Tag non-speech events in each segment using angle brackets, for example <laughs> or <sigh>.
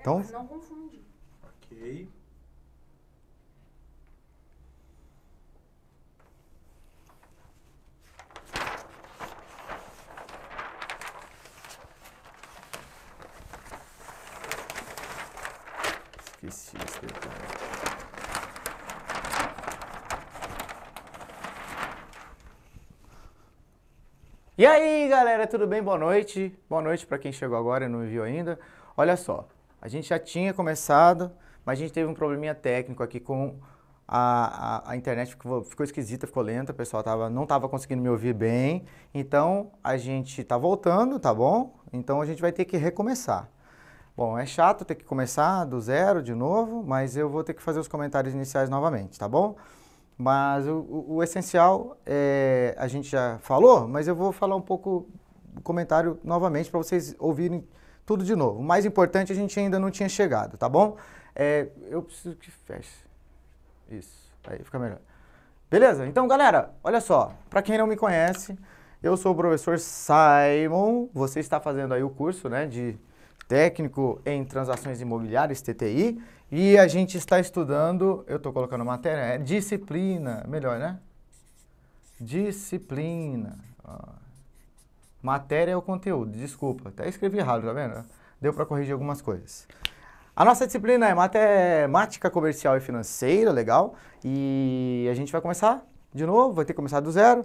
Então, mas não confunde. Ok. Esqueci E aí, galera, tudo bem? Boa noite. Boa noite para quem chegou agora e não me viu ainda. Olha só, a gente já tinha começado, mas a gente teve um probleminha técnico aqui com a, a, a internet, ficou, ficou, esquisita, ficou lenta, o pessoal tava, não estava conseguindo me ouvir bem. Então a gente está voltando, tá bom? Então a gente vai ter que recomeçar. Bom, é chato ter que começar do zero de novo, mas eu vou ter que fazer os comentários iniciais novamente, tá bom? Mas o, o, o essencial é, a gente já falou, mas eu vou falar um pouco o comentário novamente para vocês ouvirem tudo de novo. O mais importante a gente ainda não tinha chegado, tá bom? É, eu preciso que feche. Isso, aí fica melhor. Beleza? Então, galera, olha só. Para quem não me conhece, eu sou o professor Simon. Você está fazendo aí o curso né, de técnico em transações imobiliárias, TTI. E a gente está estudando, eu estou colocando matéria, é disciplina, melhor, né? Disciplina. Ó. Matéria é o conteúdo, desculpa. Até escrevi errado, tá vendo? Deu para corrigir algumas coisas. A nossa disciplina é matemática comercial e financeira, legal. E a gente vai começar de novo, vai ter que começar do zero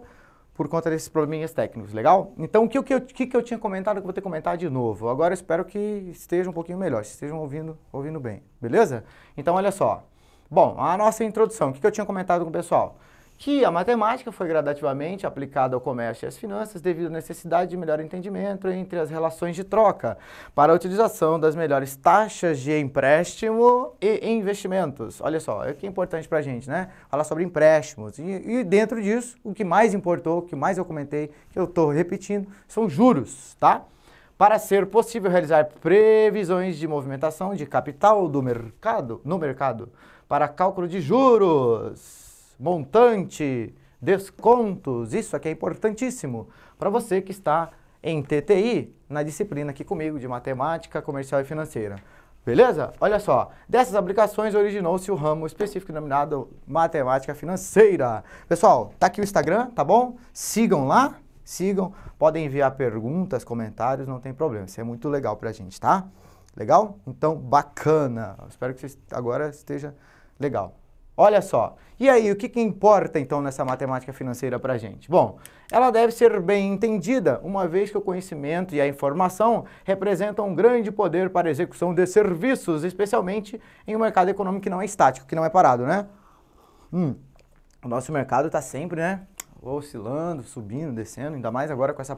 por conta desses probleminhas técnicos, legal? Então, o que, que, eu, que, que eu tinha comentado, eu vou ter que comentar de novo. Agora, espero que esteja um pouquinho melhor, estejam ouvindo, ouvindo bem, beleza? Então, olha só. Bom, a nossa introdução, o que, que eu tinha comentado com o pessoal? que a matemática foi gradativamente aplicada ao comércio e às finanças devido à necessidade de melhor entendimento entre as relações de troca para a utilização das melhores taxas de empréstimo e investimentos. Olha só, é que é importante para a gente, né? Falar sobre empréstimos. E, e, dentro disso, o que mais importou, o que mais eu comentei, que eu estou repetindo, são juros, tá? Para ser possível realizar previsões de movimentação de capital do mercado, no mercado, para cálculo de juros montante, descontos, isso aqui é importantíssimo para você que está em TTI, na disciplina aqui comigo de Matemática Comercial e Financeira. Beleza? Olha só, dessas aplicações originou-se o ramo específico denominado Matemática Financeira. Pessoal, tá aqui o Instagram, tá bom? Sigam lá, sigam, podem enviar perguntas, comentários, não tem problema, isso é muito legal para a gente, tá? Legal? Então, bacana. Espero que vocês agora esteja legal. Olha só. E aí, o que, que importa então nessa matemática financeira para a gente? Bom, ela deve ser bem entendida, uma vez que o conhecimento e a informação representam um grande poder para a execução de serviços, especialmente em um mercado econômico que não é estático, que não é parado, né? Hum, o nosso mercado está sempre, né? Oscilando, subindo, descendo, ainda mais agora com essa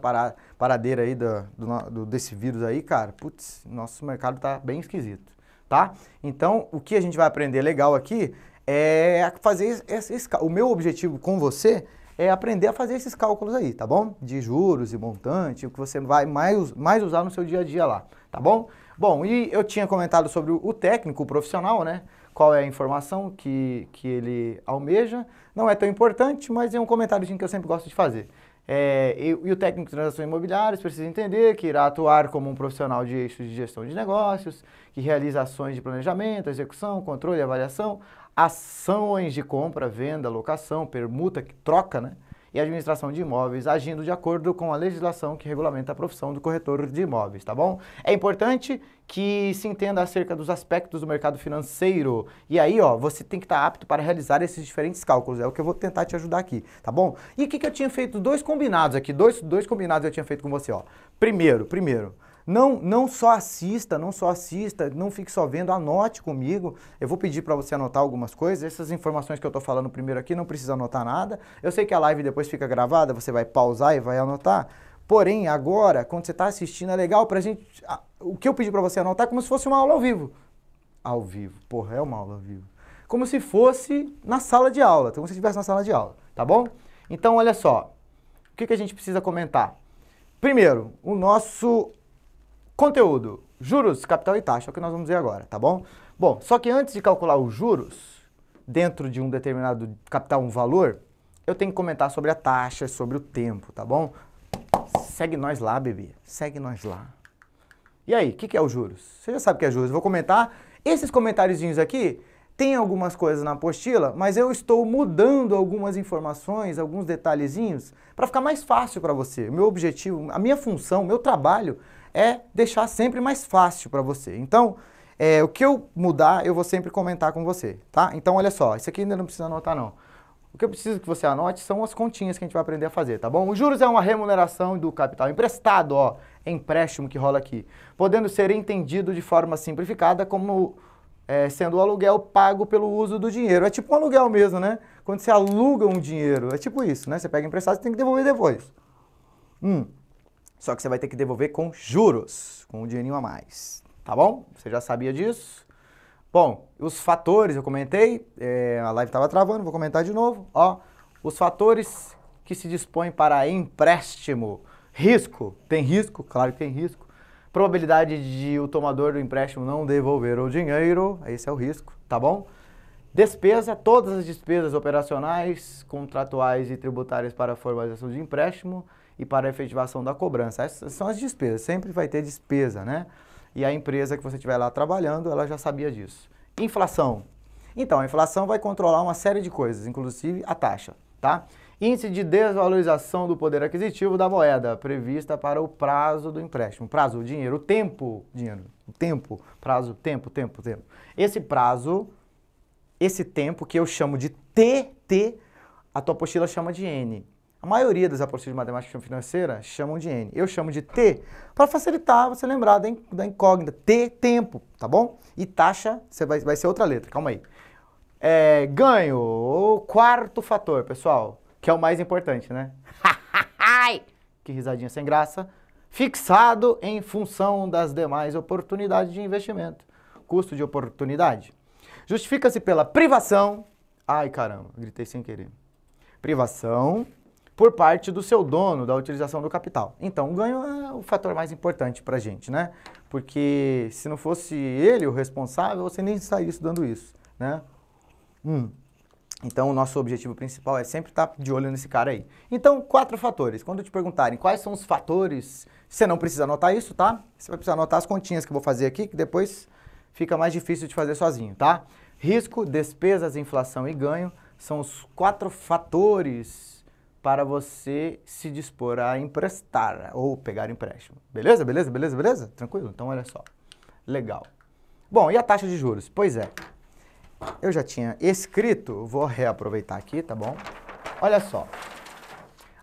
paradeira aí do, do, desse vírus aí, cara. Putz, nosso mercado está bem esquisito, tá? Então, o que a gente vai aprender legal aqui é fazer esses O meu objetivo com você é aprender a fazer esses cálculos aí, tá bom? De juros e montante, o que você vai mais, mais usar no seu dia a dia lá, tá bom? Bom, e eu tinha comentado sobre o técnico, o profissional, né? Qual é a informação que, que ele almeja. Não é tão importante, mas é um comentário que eu sempre gosto de fazer. É, e, e, o técnico de transações imobiliárias precisa entender que irá atuar como um profissional de eixo de gestão de negócios, que realiza ações de planejamento, execução, controle e avaliação, ações de compra, venda, locação, permuta, troca, né? E administração de imóveis, agindo de acordo com a legislação que regulamenta a profissão do corretor de imóveis, tá bom? É importante que se entenda acerca dos aspectos do mercado financeiro. E aí, ó, você tem que estar tá apto para realizar esses diferentes cálculos. É o que eu vou tentar te ajudar aqui, tá bom? E o que, que eu tinha feito? Dois combinados aqui, dois, dois combinados eu tinha feito com você, ó. Primeiro, primeiro, não, não só assista, não só assista, não fique só vendo, anote comigo. Eu vou pedir para você anotar algumas coisas. Essas informações que eu estou falando primeiro aqui, não precisa anotar nada. Eu sei que a live depois fica gravada, você vai pausar e vai anotar. Porém, agora, quando você está assistindo, é legal para a gente. O que eu pedi para você anotar é como se fosse uma aula ao vivo. Ao vivo, porra, é uma aula ao vivo. Como se fosse na sala de aula, como se estivesse na sala de aula, tá bom? Então, olha só. O que, que a gente precisa comentar? Primeiro, o nosso Conteúdo, juros, capital e taxa, é o que nós vamos ver agora, tá bom? Bom, só que antes de calcular os juros, dentro de um determinado capital, um valor, eu tenho que comentar sobre a taxa, sobre o tempo, tá bom? Segue nós lá, bebê, segue nós lá. E aí, o que, que é o juros? Você já sabe o que é juros, eu vou comentar. Esses comentáriozinhos aqui, tem algumas coisas na apostila, mas eu estou mudando algumas informações, alguns detalhezinhos, para ficar mais fácil para você. O meu objetivo, a minha função, o meu trabalho é deixar sempre mais fácil para você. Então, é, o que eu mudar, eu vou sempre comentar com você, tá? Então, olha só, isso aqui ainda não precisa anotar, não. O que eu preciso que você anote são as continhas que a gente vai aprender a fazer, tá bom? Os juros é uma remuneração do capital emprestado, ó, é empréstimo que rola aqui, podendo ser entendido de forma simplificada como é, sendo o aluguel pago pelo uso do dinheiro. É tipo um aluguel mesmo, né? Quando você aluga um dinheiro, é tipo isso, né? Você pega emprestado, você tem que devolver depois. Hum. Só que você vai ter que devolver com juros, com um dinheirinho a mais. Tá bom? Você já sabia disso? Bom, os fatores eu comentei, é, a live estava travando, vou comentar de novo. Ó, os fatores que se dispõem para empréstimo. Risco, tem risco, claro que tem risco. Probabilidade de o tomador do empréstimo não devolver o dinheiro, esse é o risco, tá bom? Despesa, todas as despesas operacionais, contratuais e tributárias para a formalização de empréstimo e para a efetivação da cobrança. Essas são as despesas, sempre vai ter despesa, né? E a empresa que você estiver lá trabalhando, ela já sabia disso. Inflação. Então, a inflação vai controlar uma série de coisas, inclusive a taxa, tá? Índice de desvalorização do poder aquisitivo da moeda, prevista para o prazo do empréstimo. Prazo, dinheiro, tempo, dinheiro, tempo, prazo, tempo, tempo, tempo. Esse prazo, esse tempo que eu chamo de TT, a tua apostila chama de N. A maioria dos apostilas de matemática financeira chamam de N. Eu chamo de T para facilitar você lembrar da incógnita. T, tempo, tá bom? E taxa você vai, vai ser outra letra, calma aí. É, ganho, o quarto fator, pessoal, que é o mais importante, né? <laughs> que risadinha sem graça. Fixado em função das demais oportunidades de investimento. Custo de oportunidade. Justifica-se pela privação. Ai, caramba, gritei sem querer. Privação por parte do seu dono da utilização do capital. Então, o ganho é o fator mais importante para a gente, né? Porque se não fosse ele o responsável, você nem estaria estudando isso, né? Hum. Então, o nosso objetivo principal é sempre estar tá de olho nesse cara aí. Então, quatro fatores. Quando te perguntarem quais são os fatores, você não precisa anotar isso, tá? Você vai precisar anotar as continhas que eu vou fazer aqui, que depois fica mais difícil de fazer sozinho, tá? Risco, despesas, inflação e ganho são os quatro fatores para você se dispor a emprestar né, ou pegar empréstimo. Beleza? Beleza? Beleza? Beleza? Tranquilo? Então olha só. Legal. Bom, e a taxa de juros? Pois é. Eu já tinha escrito, vou reaproveitar aqui, tá bom? Olha só.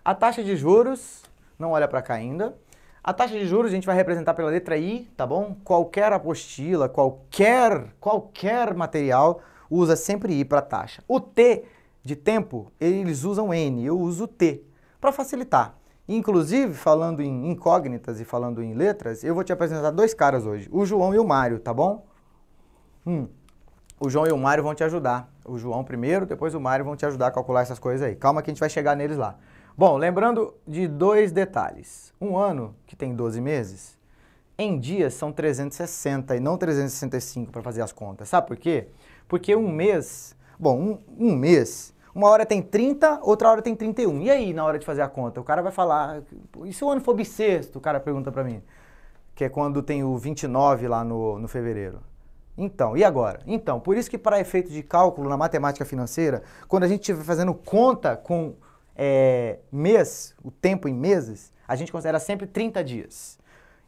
A taxa de juros, não olha para cá ainda. A taxa de juros a gente vai representar pela letra I, tá bom? Qualquer apostila, qualquer, qualquer material usa sempre I para taxa. O T de tempo, eles usam N, eu uso T, para facilitar. Inclusive, falando em incógnitas e falando em letras, eu vou te apresentar dois caras hoje, o João e o Mário, tá bom? Hum. O João e o Mário vão te ajudar. O João primeiro, depois o Mário vão te ajudar a calcular essas coisas aí. Calma que a gente vai chegar neles lá. Bom, lembrando de dois detalhes. Um ano, que tem 12 meses, em dias são 360 e não 365 para fazer as contas. Sabe por quê? Porque um mês, bom, um, um mês uma hora tem 30, outra hora tem 31. E aí, na hora de fazer a conta? O cara vai falar, e se o ano for bissexto? O cara pergunta para mim. Que é quando tem o 29 lá no, no fevereiro. Então, e agora? Então, por isso que para efeito de cálculo na matemática financeira, quando a gente estiver fazendo conta com é, mês, o tempo em meses, a gente considera sempre 30 dias.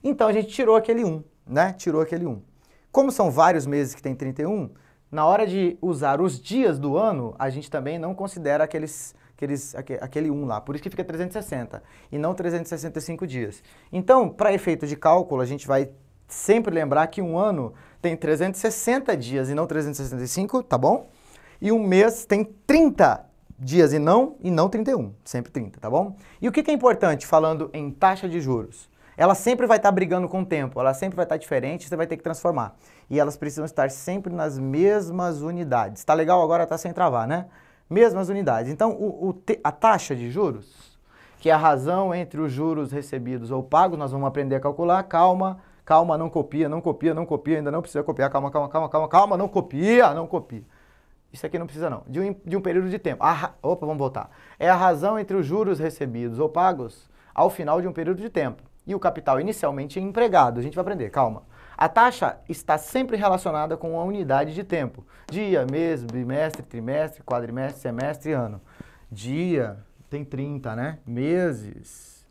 Então, a gente tirou aquele 1, né? Tirou aquele 1. Como são vários meses que tem 31, na hora de usar os dias do ano, a gente também não considera aqueles, aqueles, aquele 1 um lá. Por isso que fica 360 e não 365 dias. Então, para efeito de cálculo, a gente vai sempre lembrar que um ano tem 360 dias e não 365, tá bom? E um mês tem 30 dias e não, e não 31, sempre 30, tá bom? E o que é importante falando em taxa de juros? ela sempre vai estar tá brigando com o tempo, ela sempre vai estar tá diferente, você vai ter que transformar. E elas precisam estar sempre nas mesmas unidades. Tá legal agora, tá sem travar, né? Mesmas unidades. Então, o, o a taxa de juros, que é a razão entre os juros recebidos ou pagos, nós vamos aprender a calcular, calma, calma, não copia, não copia, não copia, ainda não precisa copiar, calma, calma, calma, calma, calma, não copia, não copia. Isso aqui não precisa não, de um, de um período de tempo. A, opa, vamos voltar. É a razão entre os juros recebidos ou pagos ao final de um período de tempo e o capital inicialmente é empregado. A gente vai aprender, calma. A taxa está sempre relacionada com a unidade de tempo. Dia, mês, bimestre, trimestre, quadrimestre, semestre, ano. Dia tem 30, né? Meses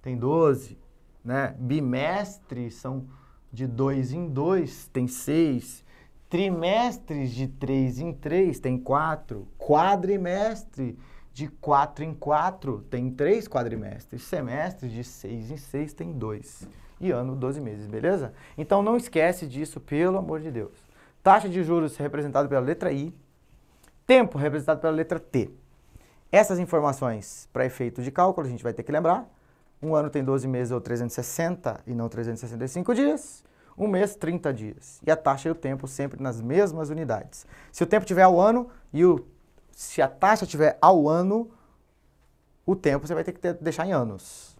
tem 12, né? Bimestres são de 2 em 2, tem 6. Trimestres de 3 em 3, tem 4. Quadrimestre de quatro em quatro tem três quadrimestres, semestres de seis em seis tem dois e ano 12 meses, beleza? Então não esquece disso, pelo amor de Deus. Taxa de juros representada pela letra I, tempo representado pela letra T. Essas informações, para efeito de cálculo, a gente vai ter que lembrar. Um ano tem 12 meses ou 360 e não 365 dias. Um mês, 30 dias. E a taxa e o tempo sempre nas mesmas unidades. Se o tempo tiver o ano e o se a taxa tiver ao ano, o tempo você vai ter que ter, deixar em anos.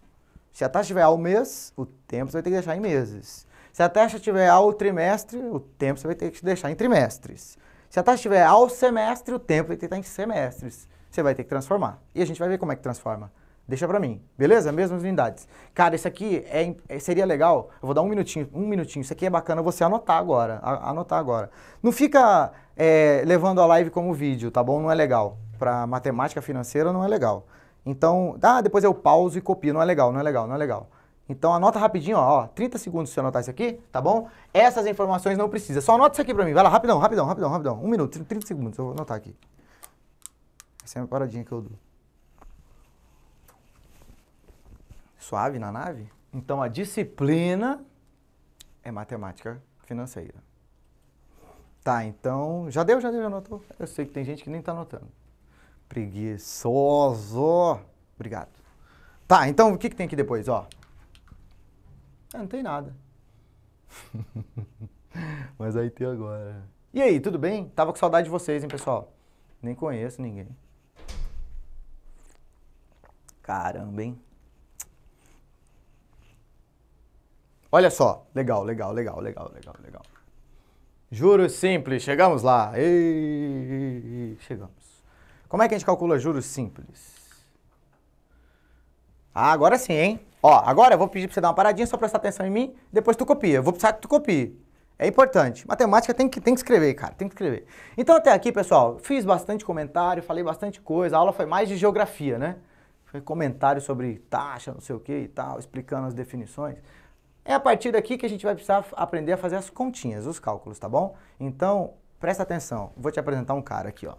Se a taxa tiver ao mês, o tempo você vai ter que deixar em meses. Se a taxa tiver ao trimestre, o tempo você vai ter que deixar em trimestres. Se a taxa tiver ao semestre, o tempo vai ter que estar em semestres. Você vai ter que transformar. E a gente vai ver como é que transforma. Deixa pra mim, beleza? Mesmas unidades. Cara, isso aqui é, é, seria legal, eu vou dar um minutinho, um minutinho, isso aqui é bacana você anotar agora, a, anotar agora. Não fica é, levando a live como vídeo, tá bom? Não é legal. Pra matemática financeira não é legal. Então, ah, depois eu pauso e copio, não é legal, não é legal, não é legal. Então anota rapidinho, ó, 30 segundos se você anotar isso aqui, tá bom? Essas informações não precisa. Só anota isso aqui pra mim. Vai lá, rapidão, rapidão, rapidão, rapidão. Um minuto, 30 segundos, eu vou anotar aqui. Essa é uma paradinha que eu dou. suave na nave. Então, a disciplina é matemática financeira. Tá, então, já deu, já deu, já anotou? Eu sei que tem gente que nem tá anotando. Preguiçoso. Obrigado. Tá, então, o que, que tem aqui depois, ó? Ah, não tem nada. <laughs> Mas aí tem agora. E aí, tudo bem? Tava com saudade de vocês, hein, pessoal? Nem conheço ninguém. Caramba, hein? Olha só, legal, legal, legal, legal, legal, legal. Juros simples, chegamos lá. Ei, chegamos. Como é que a gente calcula juros simples? Ah, agora sim, hein? Ó, agora eu vou pedir pra você dar uma paradinha, só prestar atenção em mim, depois tu copia. Eu vou precisar que tu copie. É importante. Matemática tem que, tem que escrever, cara, tem que escrever. Então até aqui, pessoal, fiz bastante comentário, falei bastante coisa, a aula foi mais de geografia, né? Foi comentário sobre taxa, não sei o que e tal, explicando as definições. É a partir daqui que a gente vai precisar aprender a fazer as continhas, os cálculos, tá bom? Então, presta atenção. Vou te apresentar um cara aqui, ó.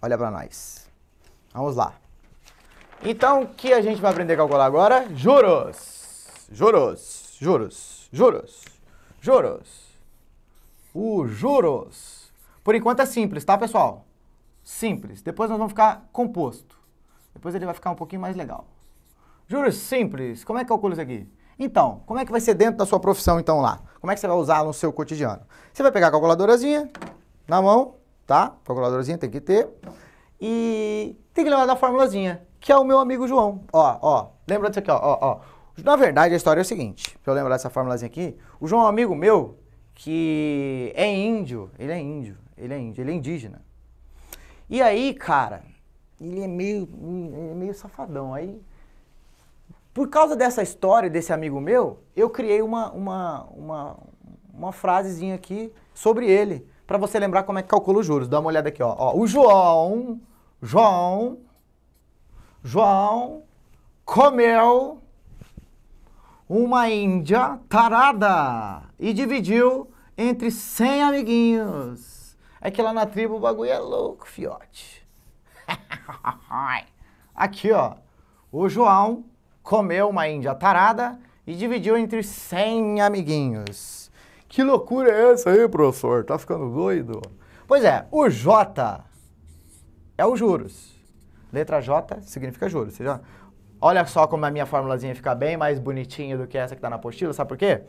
Olha para nós. Vamos lá. Então, o que a gente vai aprender a calcular agora? Juros. Juros. Juros. Juros. Juros. O juros. Por enquanto é simples, tá, pessoal? Simples. Depois nós vamos ficar composto. Depois ele vai ficar um pouquinho mais legal. Juros simples. Como é que calcula isso aqui? Então, como é que vai ser dentro da sua profissão, então, lá? Como é que você vai usar no seu cotidiano? Você vai pegar a calculadorazinha na mão, tá? Calculadorazinha tem que ter. E tem que lembrar da formulazinha, que é o meu amigo João. Ó, ó, lembra disso aqui, ó, ó, ó. Na verdade, a história é o seguinte, pra eu lembrar dessa formulazinha aqui, o João é um amigo meu que é índio, ele é índio, ele é índio, ele é indígena. E aí, cara, ele é meio, ele é meio safadão, aí por causa dessa história desse amigo meu, eu criei uma, uma, uma, uma frasezinha aqui sobre ele, para você lembrar como é que calcula os juros. Dá uma olhada aqui, ó. ó o João, João, João comeu uma índia tarada e dividiu entre 100 amiguinhos. É que lá na tribo o bagulho é louco, fiote. <laughs> Aqui, ó. O João comeu uma índia tarada e dividiu entre 100 amiguinhos. Que loucura é essa aí, professor? Tá ficando doido? Pois é, o J é o juros. Letra J significa juros. Seja, olha só como a minha formulazinha fica bem mais bonitinha do que essa que tá na apostila, sabe por quê?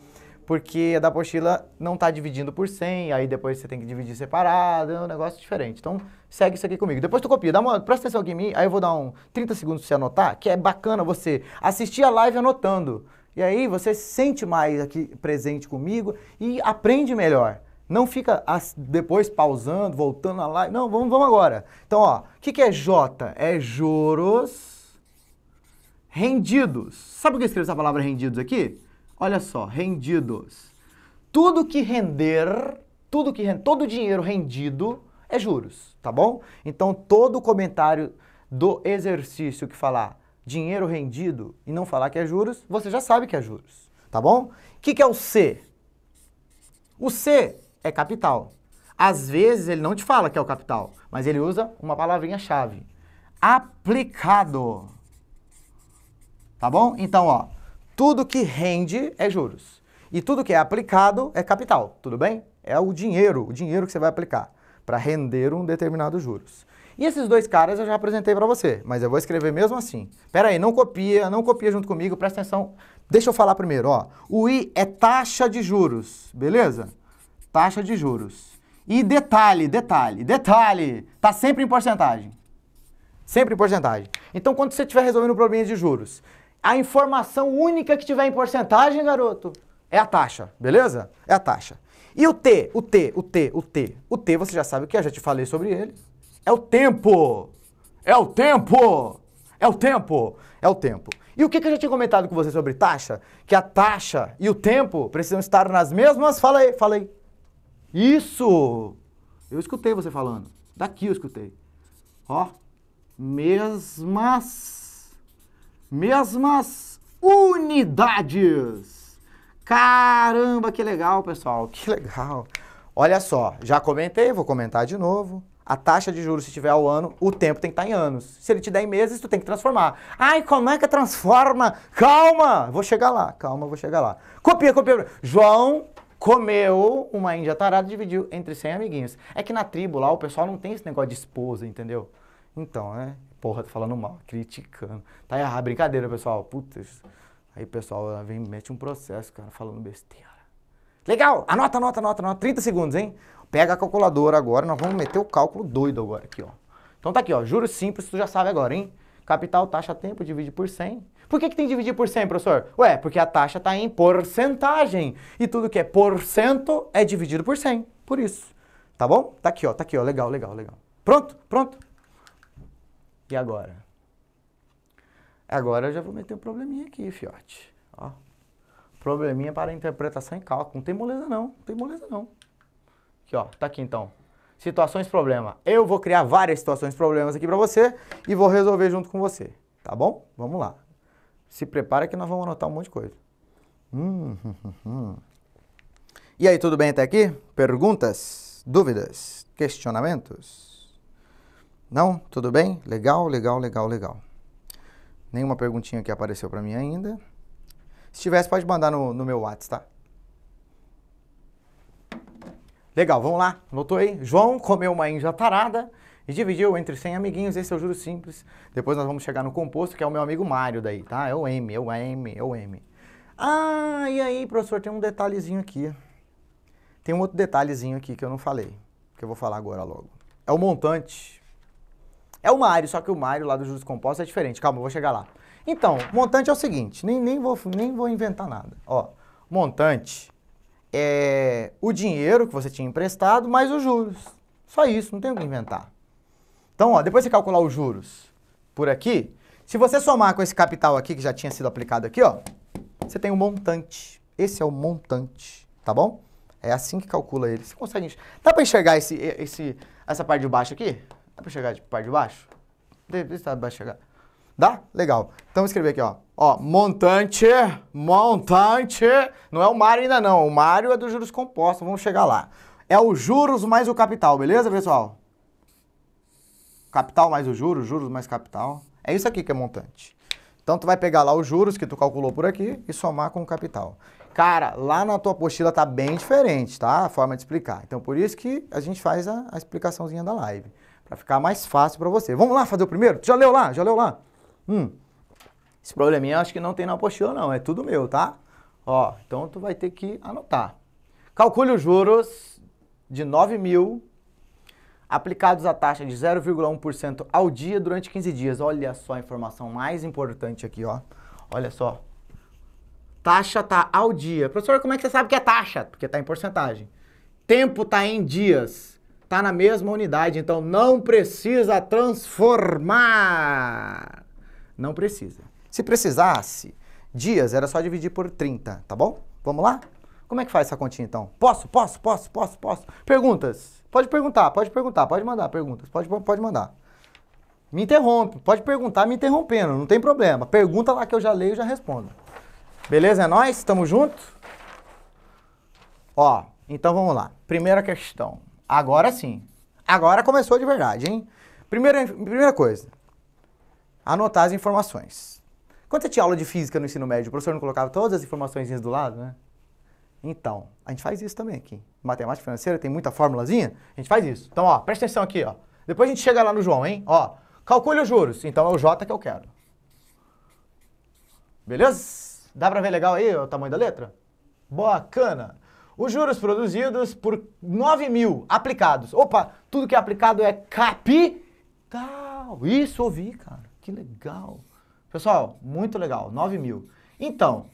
porque a da apostila não está dividindo por 100, aí depois você tem que dividir separado, é um negócio diferente. Então, segue isso aqui comigo. Depois tu copia, dá uma, presta atenção aqui em mim, aí eu vou dar um 30 segundos para você anotar, que é bacana você assistir a live anotando. E aí você se sente mais aqui presente comigo e aprende melhor. Não fica as, depois pausando, voltando a live. Não, vamos, vamos agora. Então, ó, o que, que é J? É juros rendidos. Sabe o que eu escrevo essa palavra rendidos aqui? Olha só, rendidos. Tudo que render, tudo que todo dinheiro rendido é juros, tá bom? Então todo comentário do exercício que falar dinheiro rendido e não falar que é juros, você já sabe que é juros, tá bom? O que, que é o C? O C é capital. Às vezes ele não te fala que é o capital, mas ele usa uma palavrinha-chave. Aplicado. Tá bom? Então, ó, tudo que rende é juros. E tudo que é aplicado é capital, tudo bem? É o dinheiro, o dinheiro que você vai aplicar para render um determinado juros. E esses dois caras eu já apresentei para você, mas eu vou escrever mesmo assim. Pera aí, não copia, não copia junto comigo, presta atenção. Deixa eu falar primeiro, ó. O I é taxa de juros, beleza? Taxa de juros. E detalhe, detalhe, detalhe, tá sempre em porcentagem. Sempre em porcentagem. Então, quando você estiver resolvendo um problema de juros, a informação única que tiver em porcentagem, garoto, é a taxa, beleza? É a taxa. E o T, o T, o T, o T. O T você já sabe o que é, já te falei sobre ele. É o tempo. É o tempo. É o tempo. É o tempo. E o que, que eu já tinha comentado com você sobre taxa? Que a taxa e o tempo precisam estar nas mesmas. Fala aí, fala aí. Isso! Eu escutei você falando. Daqui eu escutei. Ó, mesmas mesmas unidades. Caramba, que legal, pessoal, que legal. Olha só, já comentei, vou comentar de novo. A taxa de juros, se tiver ao ano, o tempo tem que estar tá em anos. Se ele te der em meses, tu tem que transformar. Ai, como é que transforma? Calma, vou chegar lá. Calma, vou chegar lá. Copia, copia. João comeu uma índia tarada e dividiu entre 100 amiguinhos. É que na tribo lá, o pessoal não tem esse negócio de esposa, entendeu? Então, né? porra, falando mal, criticando. Tá errado, brincadeira, pessoal. Putz. Aí o pessoal vem mete um processo, cara, falando besteira. Legal! Anota, anota, anota, anota. 30 segundos, hein? Pega a calculadora agora, nós vamos meter o cálculo doido agora aqui, ó. Então tá aqui, ó. Juros simples, tu já sabe agora, hein? Capital, taxa, tempo, divide por 100. Por que, que tem que dividir por 100, professor? Ué, porque a taxa tá em porcentagem. E tudo que é porcento é dividido por 100. Por isso. Tá bom? Tá aqui, ó. Tá aqui, ó. Legal, legal, legal. Pronto? Pronto? E agora? Agora eu já vou meter um probleminha aqui, fiote. Ó. Probleminha para interpretação e cálculo. Não tem moleza não, não tem moleza não. Aqui, ó, tá aqui então. Situações problema. Eu vou criar várias situações problemas aqui para você e vou resolver junto com você, tá bom? Vamos lá. Se prepara que nós vamos anotar um monte de coisa. Hum, hum, hum. hum. E aí, tudo bem até aqui? Perguntas, dúvidas, questionamentos? Não? Tudo bem? Legal, legal, legal, legal. Nenhuma perguntinha que apareceu para mim ainda. Se tivesse, pode mandar no, no meu WhatsApp, tá? Legal, vamos lá. Anotou aí? João comeu uma índia tarada e dividiu entre 100 amiguinhos. Esse é o juro simples. Depois nós vamos chegar no composto, que é o meu amigo Mário daí, tá? É o M, é o M, é o M. Ah, e aí, professor, tem um detalhezinho aqui. Tem um outro detalhezinho aqui que eu não falei, que eu vou falar agora logo. É o montante. É o Mário, só que o Mário lá do juros compostos é diferente. Calma, eu vou chegar lá. Então, montante é o seguinte, nem, nem, vou, nem vou inventar nada. Ó, montante é o dinheiro que você tinha emprestado mais os juros. Só isso, não tem o que inventar. Então, ó, depois você calcular os juros por aqui, se você somar com esse capital aqui que já tinha sido aplicado aqui, ó, você tem o um montante. Esse é o montante, tá bom? É assim que calcula ele. Você consegue enxergar. Dá para enxergar esse, esse, essa parte de baixo aqui? Dá pra chegar de parte de baixo? Deixa tá baixo chegar. Dá? Legal. Então vou escrever aqui, ó. Ó, montante, montante. Não é o Mário ainda não. O Mário é dos juros compostos. Vamos chegar lá. É o juros mais o capital, beleza, pessoal? Capital mais o juros, juros mais capital. É isso aqui que é montante. Então tu vai pegar lá os juros que tu calculou por aqui e somar com o capital. Cara, lá na tua apostila tá bem diferente, tá? A forma de explicar. Então por isso que a gente faz a, a explicaçãozinha da live para ficar mais fácil para você. Vamos lá fazer o primeiro? Já leu lá? Já leu lá? Hum. Esse probleminha acho que não tem na apostila não, é tudo meu, tá? Ó, então tu vai ter que anotar. Calcule os juros de 9 mil aplicados à taxa de 0,1% ao dia durante 15 dias. Olha só a informação mais importante aqui, ó. Olha só. Taxa tá ao dia. Professor, como é que você sabe que é taxa? Porque tá em porcentagem. Tempo tá em dias está na mesma unidade, então não precisa transformar. Não precisa. Se precisasse, dias era só dividir por 30, tá bom? Vamos lá? Como é que faz essa continha então? Posso, posso, posso, posso, posso. Perguntas. Pode perguntar, pode perguntar, pode mandar perguntas, pode, pode mandar. Me interrompe, pode perguntar me interrompendo, não tem problema. Pergunta lá que eu já leio e já respondo. Beleza? É nóis? Tamo junto? Ó, então vamos lá. Primeira questão. Agora sim. Agora começou de verdade, hein? Primeira, primeira coisa, anotar as informações. Quando você tinha aula de física no ensino médio, o professor não colocava todas as informações do lado, né? Então, a gente faz isso também aqui. Matemática financeira tem muita formulazinha, a gente faz isso. Então, ó, presta atenção aqui, ó. Depois a gente chega lá no João, hein? Ó, calcule os juros. Então é o J que eu quero. Beleza? Dá pra ver legal aí o tamanho da letra? Bacana! Os juros produzidos por 9 mil aplicados. Opa, tudo que é aplicado é capital. Isso ouvi, cara. Que legal. Pessoal, muito legal. 9 mil. Então,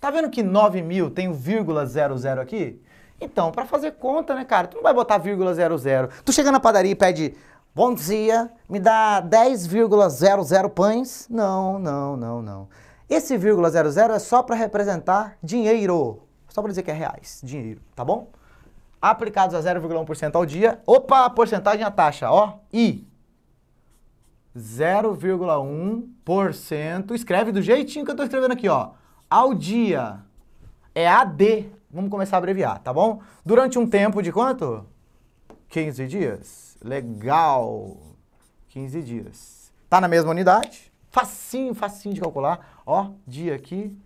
tá vendo que 9 mil tem o vírgula 00 aqui? Então, para fazer conta, né, cara? Tu não vai botar vírgula 00. Tu chega na padaria e pede Bom dia, me dá 10,00 pães? Não, não, não, não. Esse vírgula 00 é só para representar dinheiro. Só para dizer que é reais, dinheiro, tá bom? Aplicados a 0,1% ao dia. Opa, a porcentagem a taxa, ó. I. 0,1%. Escreve do jeitinho que eu estou escrevendo aqui, ó. Ao dia. É AD. Vamos começar a abreviar, tá bom? Durante um tempo de quanto? 15 dias. Legal. 15 dias. Tá na mesma unidade? Facinho, facinho de calcular. Ó, dia aqui,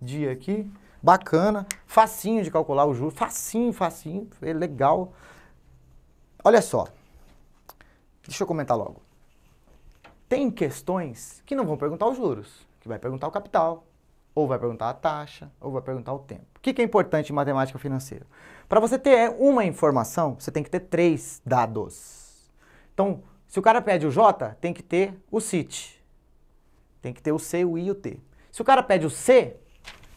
dia aqui, bacana, facinho de calcular o juro, facinho, facinho, é legal. Olha só, deixa eu comentar logo. Tem questões que não vão perguntar os juros, que vai perguntar o capital, ou vai perguntar a taxa, ou vai perguntar o tempo. O que, que é importante em matemática financeira? Para você ter é, uma informação, você tem que ter três dados. Então, se o cara pede o J, tem que ter o CIT. Tem que ter o C, o I e o T. Se o cara pede o C,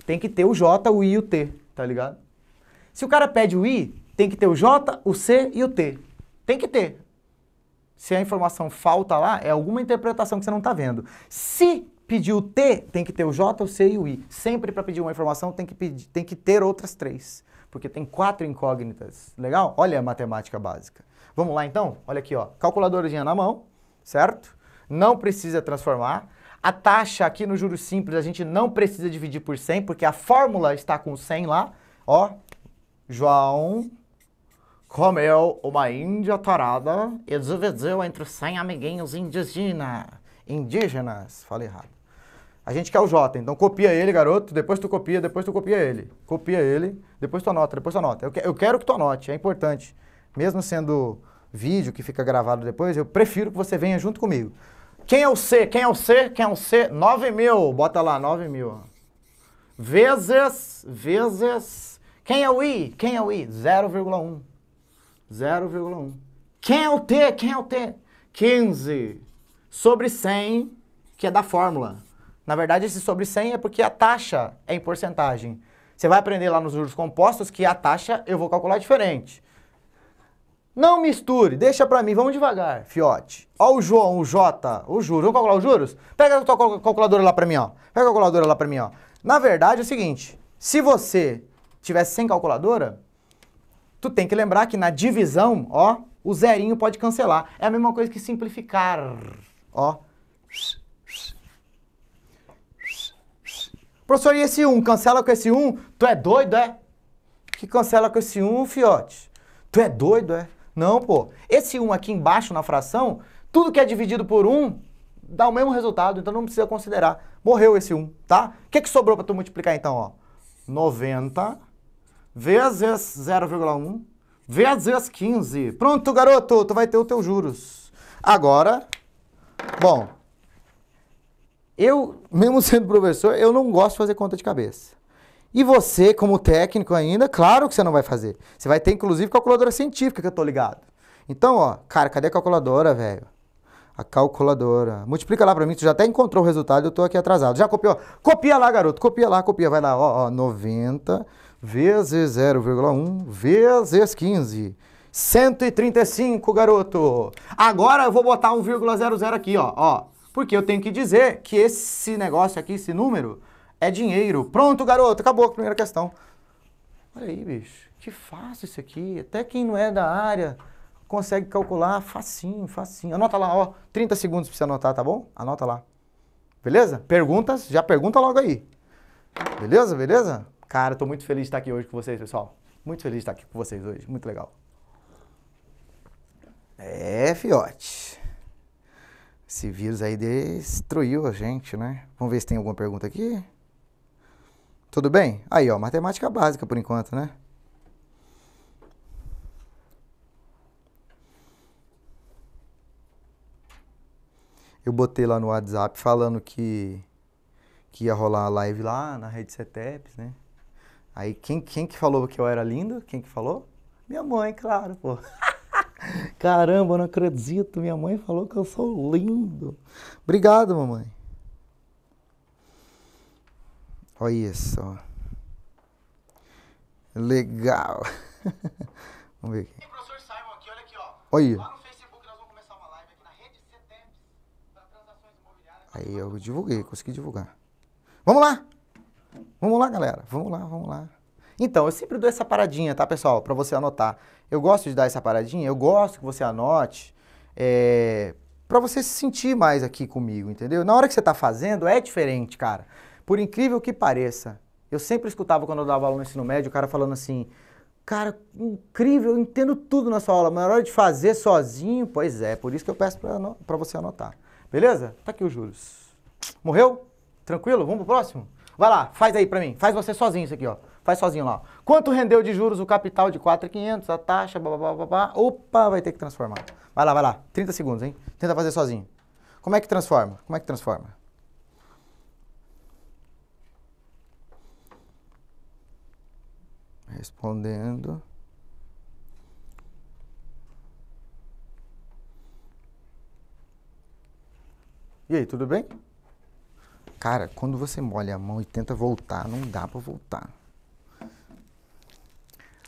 tem que ter o J, o I e o T, tá ligado? Se o cara pede o I, tem que ter o J, o C e o T. Tem que ter. Se a informação falta lá, é alguma interpretação que você não está vendo. Se pedir o T, tem que ter o J, o C e o I. Sempre para pedir uma informação tem que, pedir, tem que ter outras três, porque tem quatro incógnitas. Legal? Olha a matemática básica. Vamos lá então? Olha aqui, ó. Calculadorazinha na mão, certo? Não precisa transformar. A taxa aqui no juros simples a gente não precisa dividir por 100, porque a fórmula está com 100 lá. Ó, João comeu uma índia tarada e dividiu entre 100 amiguinhos indígena. indígenas. Falei errado. A gente quer o J, então copia ele, garoto, depois tu copia, depois tu copia ele. Copia ele, depois tu anota, depois tu anota. Eu, que, eu quero que tu anote, é importante. Mesmo sendo vídeo que fica gravado depois, eu prefiro que você venha junto comigo. Quem é o C? Quem é o C? Quem é o C? 9 mil. Bota lá, 9 mil. Vezes, vezes. Quem é o I? Quem é o I? 0,1. 0,1. Quem é o T? Quem é o T? 15 sobre 100, que é da fórmula. Na verdade, esse sobre 100 é porque a taxa é em porcentagem. Você vai aprender lá nos juros compostos que a taxa eu vou calcular diferente. Não misture, deixa pra mim, vamos devagar, fiote. Ó o João, o J, o juros. Vamos calcular os juros? Pega a tua calculadora lá pra mim, ó. Pega a calculadora lá pra mim, ó. Na verdade é o seguinte, se você tivesse sem calculadora, tu tem que lembrar que na divisão, ó, o zerinho pode cancelar. É a mesma coisa que simplificar, ó. Professor, e esse 1? Um? Cancela com esse 1? Um? Tu é doido, é? Que cancela com esse 1, um, fiote? Tu é doido, é? Não, pô. Esse 1 aqui embaixo na fração, tudo que é dividido por 1 dá o mesmo resultado, então não precisa considerar. Morreu esse 1, tá? O que, é que sobrou para tu multiplicar então? Ó? 90 vezes 0,1 vezes 15. Pronto, garoto, tu vai ter o teu juros. Agora, bom, eu, mesmo <laughs> sendo professor, eu não gosto de fazer conta de cabeça. E você, como técnico ainda, claro que você não vai fazer. Você vai ter, inclusive, calculadora científica, que eu tô ligado. Então, ó, cara, cadê a calculadora, velho? A calculadora. Multiplica lá pra mim, tu já até encontrou o resultado, eu tô aqui atrasado. Já copiou? Copia lá, garoto, copia lá, copia. Vai lá, ó, ó 90 vezes 0,1 vezes 15. 135, garoto. Agora eu vou botar 1,00 aqui, ó, ó. Porque eu tenho que dizer que esse negócio aqui, esse número, é dinheiro. Pronto, garoto, acabou a primeira questão. Olha aí, bicho, que fácil isso aqui. Até quem não é da área consegue calcular facinho, facinho. Anota lá, ó, 30 segundos para você anotar, tá bom? Anota lá. Beleza? Perguntas, já pergunta logo aí. Beleza, beleza? Cara, tô muito feliz de estar aqui hoje com vocês, pessoal. Muito feliz de estar aqui com vocês hoje, muito legal. É, fiote. Esse vírus aí destruiu a gente, né? Vamos ver se tem alguma pergunta aqui. Tudo bem? Aí, ó, matemática básica por enquanto, né? Eu botei lá no WhatsApp falando que, que ia rolar a live lá na rede CETEPs, né? Aí quem, quem que falou que eu era lindo? Quem que falou? Minha mãe, claro, pô. <laughs> Caramba, eu não acredito. Minha mãe falou que eu sou lindo. Obrigado, mamãe. Olha só. Legal. <laughs> Vamos ver aqui. Olha. Aí eu divulguei, consegui divulgar. Vamos lá! Vamos lá, galera. Vamos lá, vamos lá. Então, eu sempre dou essa paradinha, tá, pessoal? Para você anotar. Eu gosto de dar essa paradinha, eu gosto que você anote é, para você se sentir mais aqui comigo, entendeu? Na hora que você tá fazendo, é diferente, cara. Por incrível que pareça, eu sempre escutava quando eu dava aula no ensino médio, o cara falando assim: Cara, incrível, eu entendo tudo na sua aula, mas na hora de fazer sozinho, pois é, por isso que eu peço para você anotar. Beleza? Tá aqui o juros, Morreu? Tranquilo? Vamos pro próximo? Vai lá, faz aí para mim. Faz você sozinho isso aqui, ó. Faz sozinho lá. Quanto rendeu de juros o capital de 4,500, a taxa, blá, blá. Opa, vai ter que transformar. Vai lá, vai lá. 30 segundos, hein? Tenta fazer sozinho. Como é que transforma? Como é que transforma? respondendo. E aí, tudo bem? Cara, quando você molha a mão e tenta voltar, não dá para voltar.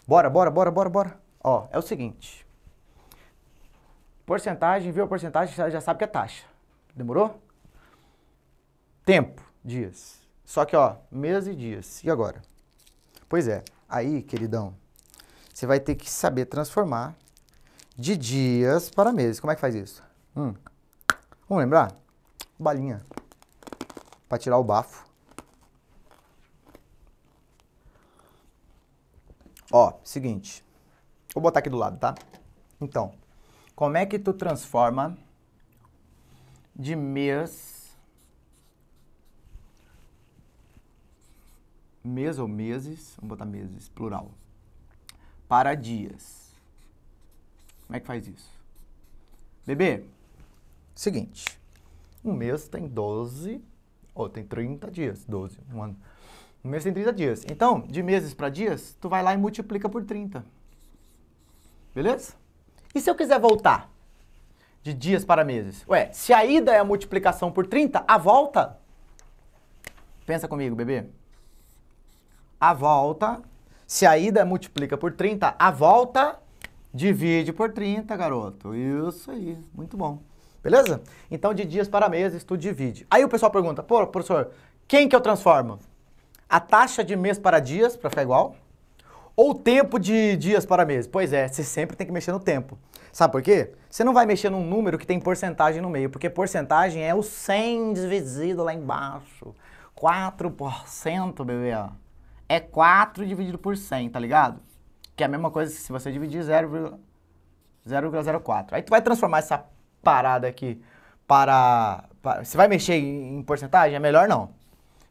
Bora, bora, bora, bora, bora. Ó, é o seguinte. Porcentagem, viu a porcentagem, já sabe que é taxa. Demorou? Tempo, dias. Só que, ó, meses e dias. E agora? Pois é. Aí, queridão, você vai ter que saber transformar de dias para meses. Como é que faz isso? Hum. Vamos lembrar? Balinha. Para tirar o bafo. Ó, seguinte. Vou botar aqui do lado, tá? Então, como é que tu transforma de mês mês ou meses, vamos botar meses, plural, para dias. Como é que faz isso? Bebê, seguinte, um mês tem 12, ou tem 30 dias, 12, um ano. Um mês tem 30 dias. Então, de meses para dias, tu vai lá e multiplica por 30. Beleza? E se eu quiser voltar de dias para meses? Ué, se a ida é a multiplicação por 30, a volta? Pensa comigo, bebê a volta. Se a ida multiplica por 30, a volta divide por 30, garoto. Isso aí, muito bom. Beleza? Então, de dias para meses, tu divide. Aí o pessoal pergunta, pô, professor, quem que eu transformo? A taxa de mês para dias, para ficar igual? Ou o tempo de dias para meses? Pois é, você sempre tem que mexer no tempo. Sabe por quê? Você não vai mexer num número que tem porcentagem no meio, porque porcentagem é o 100 dividido lá embaixo. 4%, bebê, ó é 4 dividido por 100, tá ligado? Que é a mesma coisa se você dividir 0,04. Aí tu vai transformar essa parada aqui para, para... Você vai mexer em, porcentagem? É melhor não,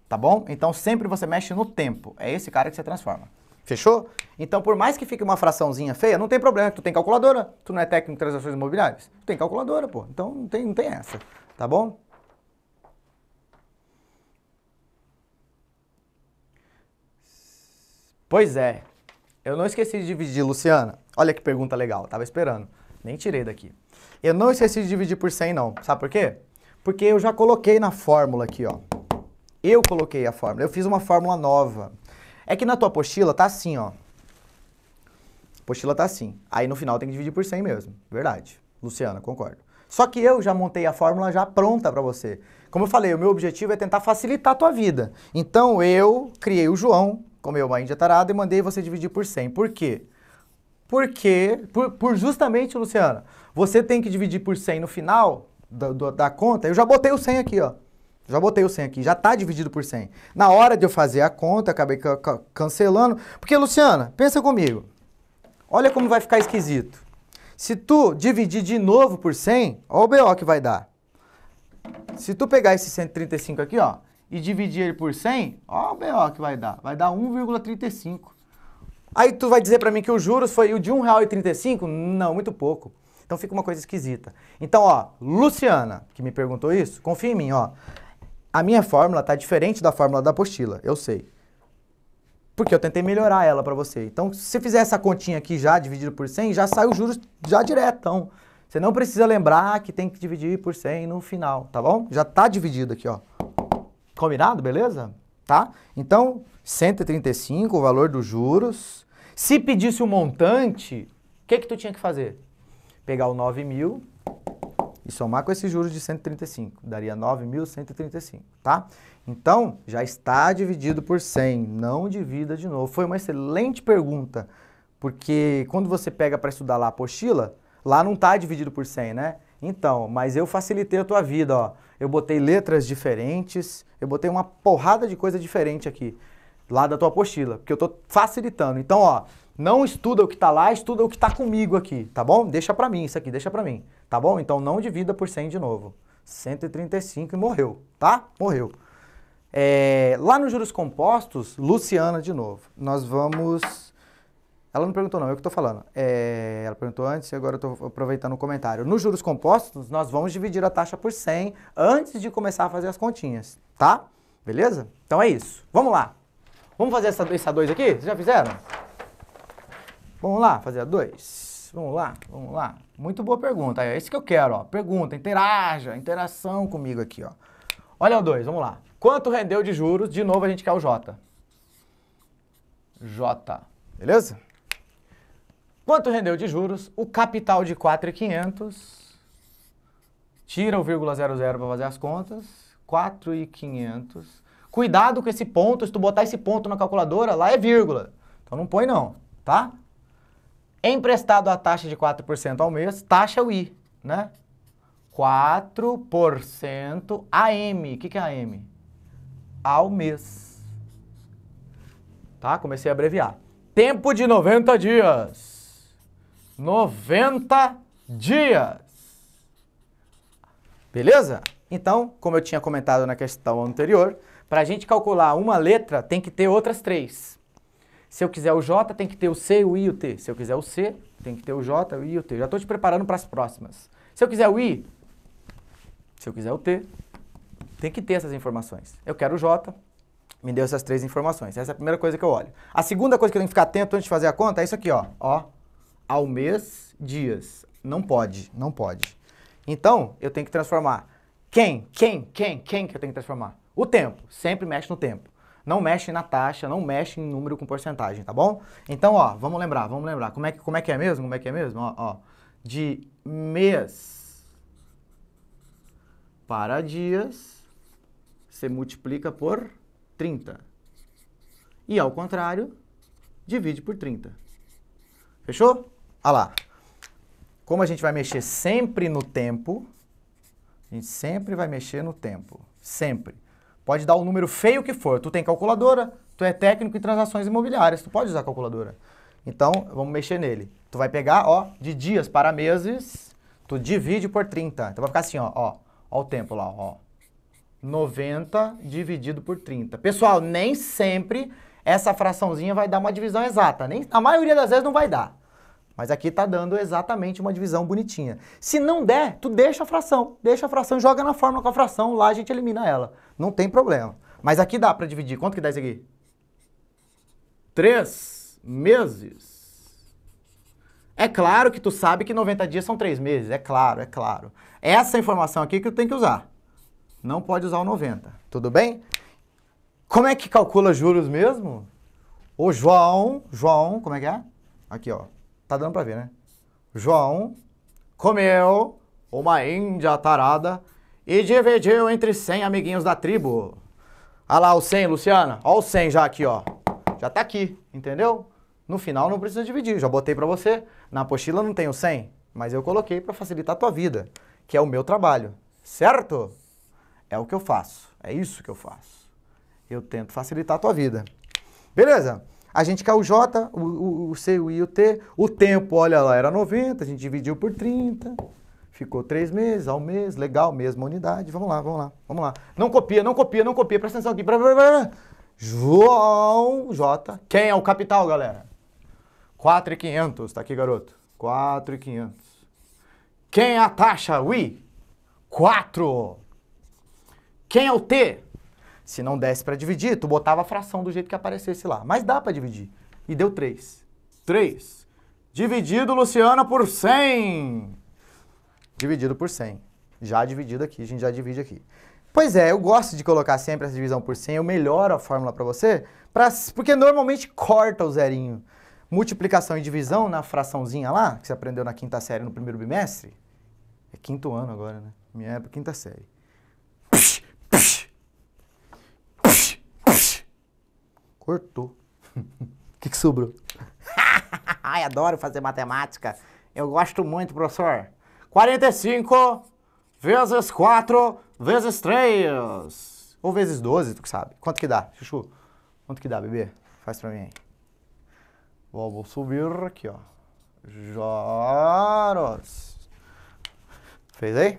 tá bom? Então sempre você mexe no tempo. É esse cara que você transforma. Fechou? Então, por mais que fique uma fraçãozinha feia, não tem problema, tu tem calculadora, tu não é técnico de transações imobiliárias, tu tem calculadora, pô. Então, não tem, não tem essa, tá bom? Pois é. Eu não esqueci de dividir, Luciana. Olha que pergunta legal, tava esperando. Nem tirei daqui. Eu não esqueci de dividir por 100 não. Sabe por quê? Porque eu já coloquei na fórmula aqui, ó. Eu coloquei a fórmula. Eu fiz uma fórmula nova. É que na tua apostila tá assim, ó. Apostila tá assim. Aí no final tem que dividir por 100 mesmo. Verdade. Luciana, concordo. Só que eu já montei a fórmula já pronta para você. Como eu falei, o meu objetivo é tentar facilitar a tua vida. Então eu criei o João como eu, uma índia tarada, e mandei você dividir por 100. Por quê? Porque, por, por justamente, Luciana, você tem que dividir por 100 no final da, da, da conta. Eu já botei o 100 aqui, ó. Já botei o 100 aqui, já está dividido por 100. Na hora de eu fazer a conta, acabei cancelando. Porque, Luciana, pensa comigo. Olha como vai ficar esquisito. Se tu dividir de novo por 100, olha o BO que vai dar. Se tu pegar esse 135 aqui, ó, e dividir ele por 100, ó o BO que vai dar, vai dar 1,35. Aí tu vai dizer para mim que o juros foi o de R$1,35? Não, muito pouco. Então fica uma coisa esquisita. Então, ó, Luciana, que me perguntou isso, confia em mim, ó. A minha fórmula tá diferente da fórmula da apostila, eu sei. Porque eu tentei melhorar ela para você. Então, se você fizer essa continha aqui já, dividido por 100, já sai o juros já diretão. Você não precisa lembrar que tem que dividir por 100 no final, tá bom? Já tá dividido aqui, ó. Combinado, beleza? Tá? Então, 135, o valor dos juros. Se pedisse um montante, o que que tu tinha que fazer? Pegar o 9 mil e somar com esses juros de 135. Daria 9.135, tá? Então, já está dividido por 100. Não divida de novo. Foi uma excelente pergunta, porque quando você pega para estudar lá a apostila, lá não está dividido por 100, né? Então, mas eu facilitei a tua vida, ó. Eu botei letras diferentes, eu botei uma porrada de coisa diferente aqui, lá da tua apostila, porque eu tô facilitando. Então, ó, não estuda o que está lá, estuda o que está comigo aqui, tá bom? Deixa para mim isso aqui, deixa para mim, tá bom? Então não divida por 100 de novo. 135 e morreu, tá? Morreu. É, lá nos juros compostos, Luciana de novo. Nós vamos ela não perguntou, não, é eu que estou falando. É, ela perguntou antes e agora eu estou aproveitando o comentário. Nos juros compostos, nós vamos dividir a taxa por 100 antes de começar a fazer as continhas, tá? Beleza? Então é isso. Vamos lá. Vamos fazer essa 2 essa dois aqui? Vocês já fizeram? Vamos lá, fazer a 2. Vamos lá, vamos lá. Muito boa pergunta. É isso que eu quero, ó. Pergunta, interaja, interação comigo aqui, ó. Olha o 2, vamos lá. Quanto rendeu de juros? De novo a gente quer o J. J. Beleza? Quanto rendeu de juros? O capital de 4,500. Tira o vírgula 00 para fazer as contas. 4,500. Cuidado com esse ponto. Se tu botar esse ponto na calculadora, lá é vírgula. Então não põe não, tá? Emprestado a taxa de 4% ao mês, taxa o I, né? 4% AM. O que, que é AM? Ao mês. Tá? Comecei a abreviar. Tempo de 90 dias. 90 dias. Beleza? Então, como eu tinha comentado na questão anterior, para a gente calcular uma letra, tem que ter outras três. Se eu quiser o J, tem que ter o C, o I e o T. Se eu quiser o C, tem que ter o J, o I e o T. Já estou te preparando para as próximas. Se eu quiser o I, se eu quiser o T, tem que ter essas informações. Eu quero o J, me deu essas três informações. Essa é a primeira coisa que eu olho. A segunda coisa que eu tenho que ficar atento antes de fazer a conta é isso aqui, ó. ó ao mês, dias. Não pode, não pode. Então, eu tenho que transformar quem, quem, quem, quem que eu tenho que transformar? O tempo. Sempre mexe no tempo. Não mexe na taxa, não mexe em número com porcentagem, tá bom? Então, ó, vamos lembrar, vamos lembrar. Como é que, como é, que é mesmo? Como é que é mesmo? Ó, ó. De mês para dias, você multiplica por 30. E ao contrário, divide por 30. Fechou? Olha lá. Como a gente vai mexer sempre no tempo, a gente sempre vai mexer no tempo. Sempre. Pode dar o um número feio que for. Tu tem calculadora, tu é técnico em transações imobiliárias, tu pode usar calculadora. Então, vamos mexer nele. Tu vai pegar, ó, de dias para meses, tu divide por 30. Então vai ficar assim, ó, ó, ó o tempo lá, ó. 90 dividido por 30. Pessoal, nem sempre essa fraçãozinha vai dar uma divisão exata. Nem, a maioria das vezes não vai dar. Mas aqui está dando exatamente uma divisão bonitinha. Se não der, tu deixa a fração. Deixa a fração, joga na fórmula com a fração, lá a gente elimina ela. Não tem problema. Mas aqui dá para dividir. Quanto que dá isso aqui? Três meses. É claro que tu sabe que 90 dias são três meses. É claro, é claro. Essa informação aqui que tu tem que usar. Não pode usar o 90. Tudo bem? Como é que calcula juros mesmo? O João, João, como é que é? Aqui, ó. Tá dando para ver, né? João comeu uma índia tarada e dividiu entre 100 amiguinhos da tribo. Ah lá, o 100, Luciana. Olha o 100 já aqui, ó. Já tá aqui, entendeu? No final não precisa dividir, já botei para você. Na apostila não tem o 100, mas eu coloquei para facilitar a tua vida, que é o meu trabalho, certo? É o que eu faço, é isso que eu faço. Eu tento facilitar a tua vida. Beleza? A gente quer o J, o, o, o C, o I e o T. O tempo, olha lá, era 90, a gente dividiu por 30. Ficou três meses, ao mês, legal, mesma unidade. Vamos lá, vamos lá, vamos lá. Não copia, não copia, não copia, presta atenção aqui. João J. Quem é o capital, galera? 4,500. Tá aqui, garoto. 4,500. Quem é a taxa? O I? 4. Quem é o T? Se não desse para dividir, tu botava a fração do jeito que aparecesse lá. Mas dá para dividir. E deu 3. 3. Dividido, Luciana, por 100. Dividido por 100. Já dividido aqui, a gente já divide aqui. Pois é, eu gosto de colocar sempre essa divisão por 100, eu melhoro a fórmula para você, pra, porque normalmente corta o zerinho. Multiplicação e divisão na fraçãozinha lá, que você aprendeu na quinta série no primeiro bimestre, é quinto ano agora, né? Minha época, quinta série. Cortou. O <laughs> que, que sobrou? <laughs> Ai, adoro fazer matemática. Eu gosto muito, professor. 45 vezes 4 vezes 3. Ou vezes 12, tu que sabe. Quanto que dá, Chuchu? Quanto que dá, bebê? Faz pra mim aí. Bom, vou subir aqui, ó. Joros. Fez aí?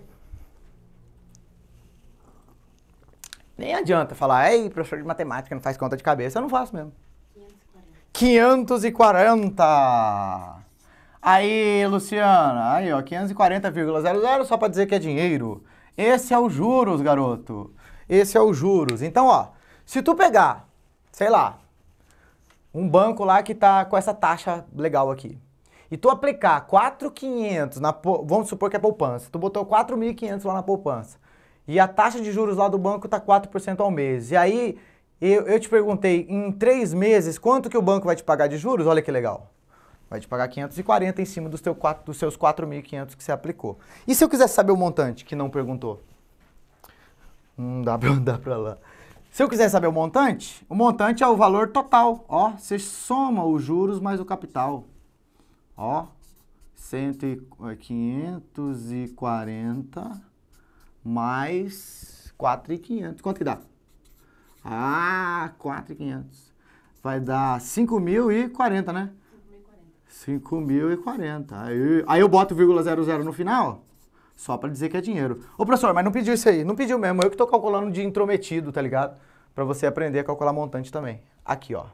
Nem adianta falar, ei, professor de matemática, não faz conta de cabeça. Eu não faço mesmo. 540. 540. Aí, Luciana, aí, ó, 540,00 só para dizer que é dinheiro. Esse é o juros, garoto. Esse é o juros. Então, ó, se tu pegar, sei lá, um banco lá que tá com essa taxa legal aqui, e tu aplicar 4.500 na, vamos supor que é poupança, tu botou 4.500 lá na poupança, e a taxa de juros lá do banco está 4% ao mês. E aí eu, eu te perguntei, em três meses, quanto que o banco vai te pagar de juros? Olha que legal. Vai te pagar 540 em cima dos, teu dos seus 4.500 que você aplicou. E se eu quiser saber o montante, que não perguntou? Não dá para andar para lá. Se eu quiser saber o montante, o montante é o valor total. Ó, você soma os juros mais o capital. Ó, 100, 540 mais 4.500. Quanto que dá? Ah, 4.500. Vai dar 5.040, né? 5.040. Aí, aí eu boto vírgula 00 no final, só para dizer que é dinheiro. Ô, professor, mas não pediu isso aí. Não pediu mesmo. Eu que tô calculando de intrometido, tá ligado? Para você aprender a calcular montante também. Aqui, ó.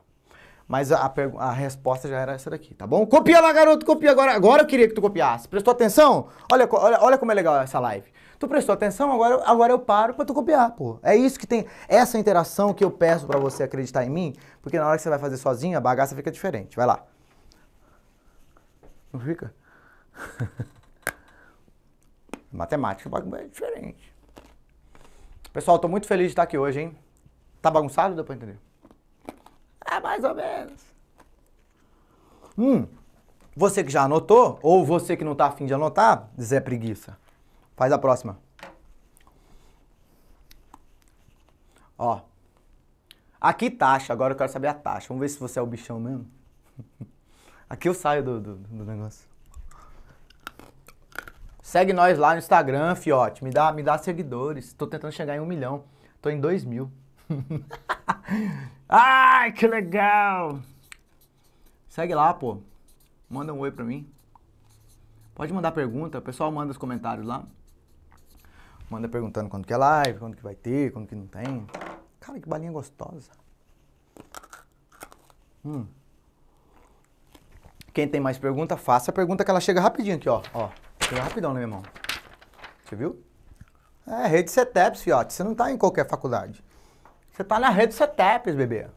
Mas a, a, a, resposta já era essa daqui, tá bom? Copia lá, garoto, copia agora. Agora eu queria que tu copiasse. Prestou atenção? Olha, olha, olha como é legal essa live. Tu prestou atenção, agora, agora eu paro pra tu copiar, pô. É isso que tem, essa interação que eu peço pra você acreditar em mim, porque na hora que você vai fazer sozinho, a bagaça fica diferente. Vai lá. Não fica? <laughs> Matemática é diferente. Pessoal, tô muito feliz de estar aqui hoje, hein? Tá bagunçado? Deu pra entender? É mais ou menos. Hum, você que já anotou, ou você que não tá afim de anotar, Zé Preguiça. Faz a próxima. Ó. Aqui taxa, agora eu quero saber a taxa. Vamos ver se você é o bichão mesmo. <laughs> Aqui eu saio do, do, do negócio. Segue nós lá no Instagram, fiote. Me dá, me dá seguidores. Tô tentando chegar em um milhão. Tô em dois mil. <laughs> Ai, que legal! Segue lá, pô. Manda um oi pra mim. Pode mandar pergunta. O pessoal manda os comentários lá. Manda perguntando quando que é live, quando que vai ter, quando que não tem. Cara, que balinha gostosa. Hum. Quem tem mais pergunta, faça a pergunta que ela chega rapidinho aqui, ó. ó. Chega rapidão, né, meu irmão? Você viu? É, rede CETEPS, fiote. Você não tá em qualquer faculdade. Você tá na rede CETEPS, bebê.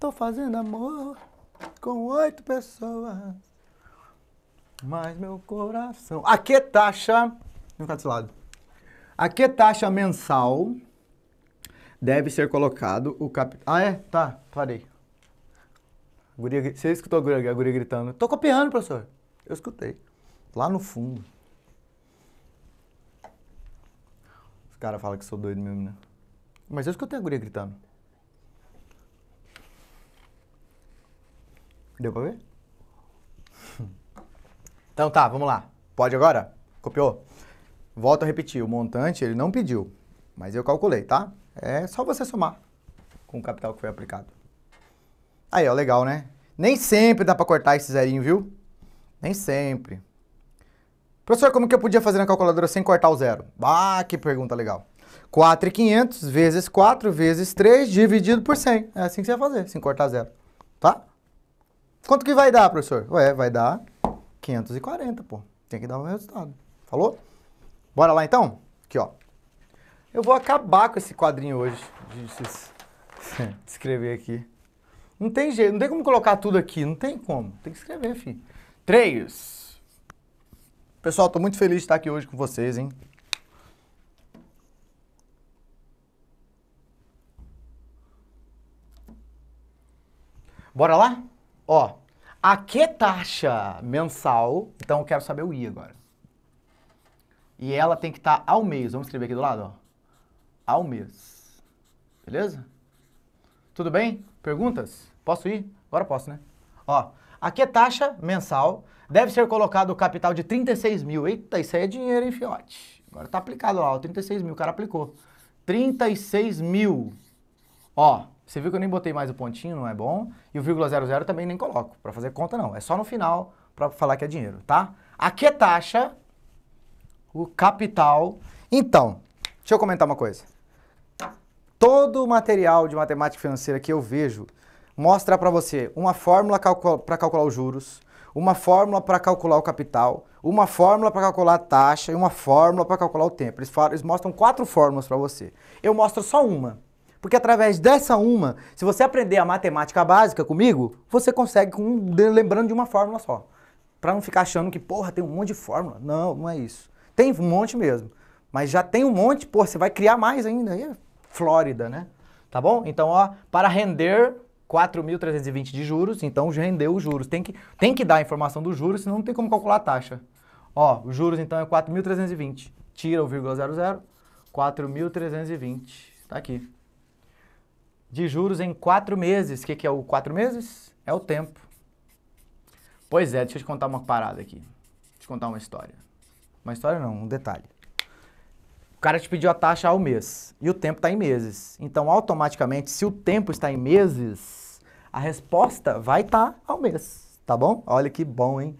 Tô fazendo amor com oito pessoas. Mas meu coração. A que taxa. Vem do desse lado. A que taxa mensal deve ser colocado o capital. Ah, é? Tá, parei. guria, você escutou a guria, a guria gritando? Tô copiando, professor. Eu escutei. Lá no fundo. Os caras falam que sou doido mesmo, né? Mas eu escutei a guria gritando. Deu pra ver? Então tá, vamos lá. Pode agora? Copiou? Volto a repetir, o montante ele não pediu, mas eu calculei, tá? É só você somar com o capital que foi aplicado. Aí, ó, legal, né? Nem sempre dá para cortar esse zerinho, viu? Nem sempre. Professor, como que eu podia fazer na calculadora sem cortar o zero? Ah, que pergunta legal. 4,500 vezes 4 vezes 3 dividido por 100. É assim que você vai fazer, sem cortar zero. Tá? Quanto que vai dar, professor? Ué, vai dar 540, pô. Tem que dar o um resultado. Falou? Bora lá então? Aqui, ó. Eu vou acabar com esse quadrinho hoje <laughs> de, escrever aqui. Não tem jeito, não tem como colocar tudo aqui, não tem como. Tem que escrever, filho. Três. Pessoal, tô muito feliz de estar aqui hoje com vocês, hein? Bora lá? Ó, a que taxa mensal? Então eu quero saber o I agora. E ela tem que estar tá ao mês. Vamos escrever aqui do lado, ó. Ao mês. Beleza? Tudo bem? Perguntas? Posso ir? Agora posso, né? Ó, a que taxa mensal deve ser colocado o capital de 36 mil. Eita, isso aí é dinheiro, hein, fiote? Agora tá aplicado lá, ó, 36 mil, o cara aplicou. 36 mil. Ó, você viu que eu nem botei mais o pontinho, não é bom. E o vírgula zero também nem coloco, para fazer conta não. É só no final para falar que é dinheiro, tá? Aqui é taxa, o capital. Então, deixa eu comentar uma coisa. Todo o material de matemática financeira que eu vejo mostra para você uma fórmula para calcular os juros, uma fórmula para calcular o capital, uma fórmula para calcular a taxa e uma fórmula para calcular o tempo. Eles, falam, eles mostram quatro fórmulas para você. Eu mostro só uma. Porque através dessa uma, se você aprender a matemática básica comigo, você consegue com, lembrando de uma fórmula só. Para não ficar achando que, porra, tem um monte de fórmula. Não, não é isso. Tem um monte mesmo. Mas já tem um monte, pô, você vai criar mais ainda. Aí é Flórida, né? Tá bom? Então, ó, para render 4.320 de juros, então rendeu os juros. Tem que, tem que dar a informação dos juros, senão não tem como calcular a taxa. Ó, os juros então é 4.320. Tira o vírgula 00, 4.320. Tá aqui de juros em quatro meses. O que, que é o quatro meses? É o tempo. Pois é, deixa eu te contar uma parada aqui. Deixa eu te contar uma história. Uma história não, um detalhe. O cara te pediu a taxa ao mês e o tempo está em meses. Então, automaticamente, se o tempo está em meses, a resposta vai estar tá ao mês, tá bom? Olha que bom, hein?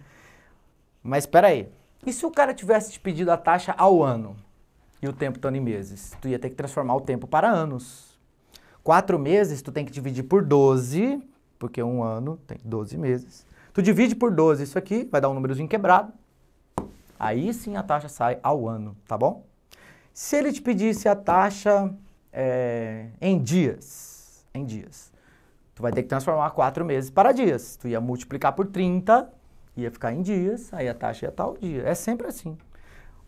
Mas espera aí. E se o cara tivesse te pedido a taxa ao ano e o tempo estando em meses? Tu ia ter que transformar o tempo para anos. Quatro meses tu tem que dividir por 12, porque um ano tem 12 meses. Tu divide por 12 isso aqui, vai dar um númerozinho quebrado. Aí sim a taxa sai ao ano, tá bom? Se ele te pedisse a taxa é, em dias, em dias, tu vai ter que transformar quatro meses para dias. Tu ia multiplicar por 30, ia ficar em dias, aí a taxa ia estar ao dia. É sempre assim.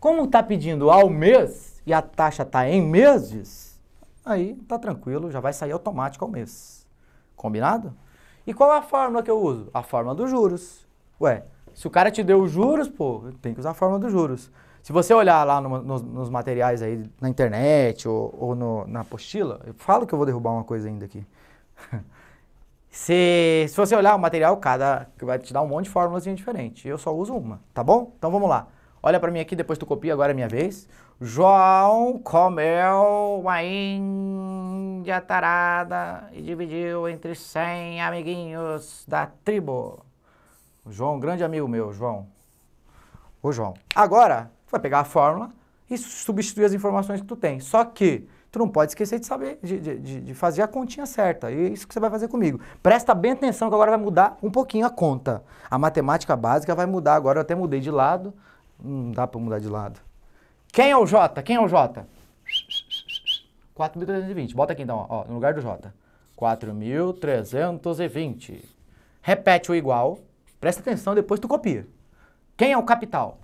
Como está pedindo ao mês e a taxa está em meses, Aí tá tranquilo, já vai sair automático ao mês. Combinado? E qual é a fórmula que eu uso? A fórmula dos juros. Ué, se o cara te deu os juros, pô, tem que usar a fórmula dos juros. Se você olhar lá no, nos, nos, materiais aí na internet ou, ou no, na apostila, eu falo que eu vou derrubar uma coisa ainda aqui. <laughs> se, se você olhar o material, cada vai te dar um monte de fórmulas diferentes. Eu só uso uma, tá bom? Então vamos lá. Olha para mim aqui, depois tu copia, agora é minha vez. João comeu uma índia tarada e dividiu entre cem amiguinhos da tribo. João, grande amigo meu, João. Ô, João. Agora, tu vai pegar a fórmula e substituir as informações que tu tem. Só que tu não pode esquecer de saber, de, de, de fazer a continha certa. E é isso que você vai fazer comigo. Presta bem atenção que agora vai mudar um pouquinho a conta. A matemática básica vai mudar agora. Eu até mudei de lado. Não dá para mudar de lado. Quem é o J? Quem é o J? 4.320. Bota aqui então, ó, no lugar do J. 4.320. Repete o igual. Presta atenção, depois tu copia. Quem é o capital?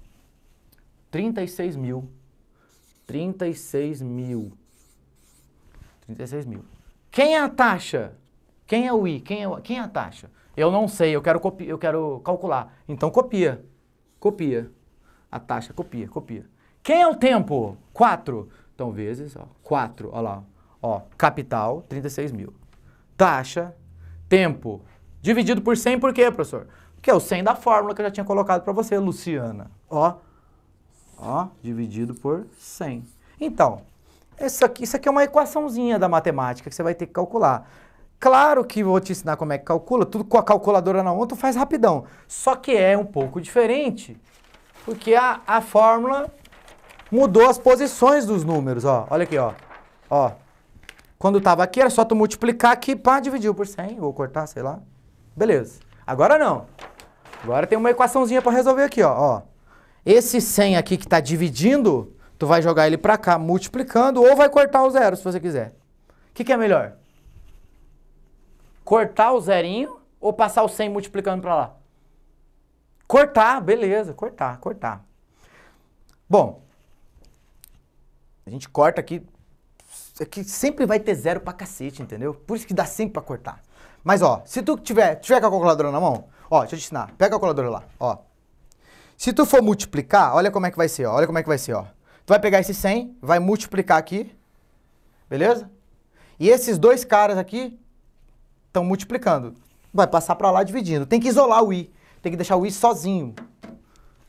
36 mil. 36 mil. 36 mil. Quem é a taxa? Quem é o I? Quem é, o... quem é a taxa? Eu não sei, eu quero, copi... eu quero calcular. Então copia. Copia. A taxa, copia, copia. Quem é o tempo? 4. Então, vezes, ó, 4, ó lá, ó, capital, 36 mil. Taxa, tempo, dividido por 100, por quê, professor? Porque é o 100 da fórmula que eu já tinha colocado para você, Luciana. Ó, ó, dividido por 100. Então, isso aqui, isso aqui é uma equaçãozinha da matemática que você vai ter que calcular. Claro que vou te ensinar como é que calcula, tudo com a calculadora na mão, tu faz rapidão. Só que é um pouco diferente, porque a, a fórmula mudou as posições dos números, ó. Olha aqui, ó. Ó. Quando estava aqui, era só tu multiplicar aqui, pá, dividiu por 100, ou cortar, sei lá. Beleza. Agora não. Agora tem uma equaçãozinha para resolver aqui, ó. ó. Esse 100 aqui que está dividindo, tu vai jogar ele para cá multiplicando, ou vai cortar o zero, se você quiser. O que, que é melhor? Cortar o zerinho ou passar o 100 multiplicando para lá? Cortar, beleza, cortar, cortar. Bom, a gente corta aqui, é que sempre vai ter zero pra cacete, entendeu? Por isso que dá sempre pra cortar. Mas ó, se tu tiver, tiver com a calculadora na mão, ó, deixa eu te ensinar. Pega a calculadora lá, ó. Se tu for multiplicar, olha como é que vai ser, ó. Olha como é que vai ser, ó. Tu vai pegar esse 100, vai multiplicar aqui, beleza? E esses dois caras aqui estão multiplicando. Vai passar para lá dividindo. Tem que isolar o i. Tem que deixar o i sozinho.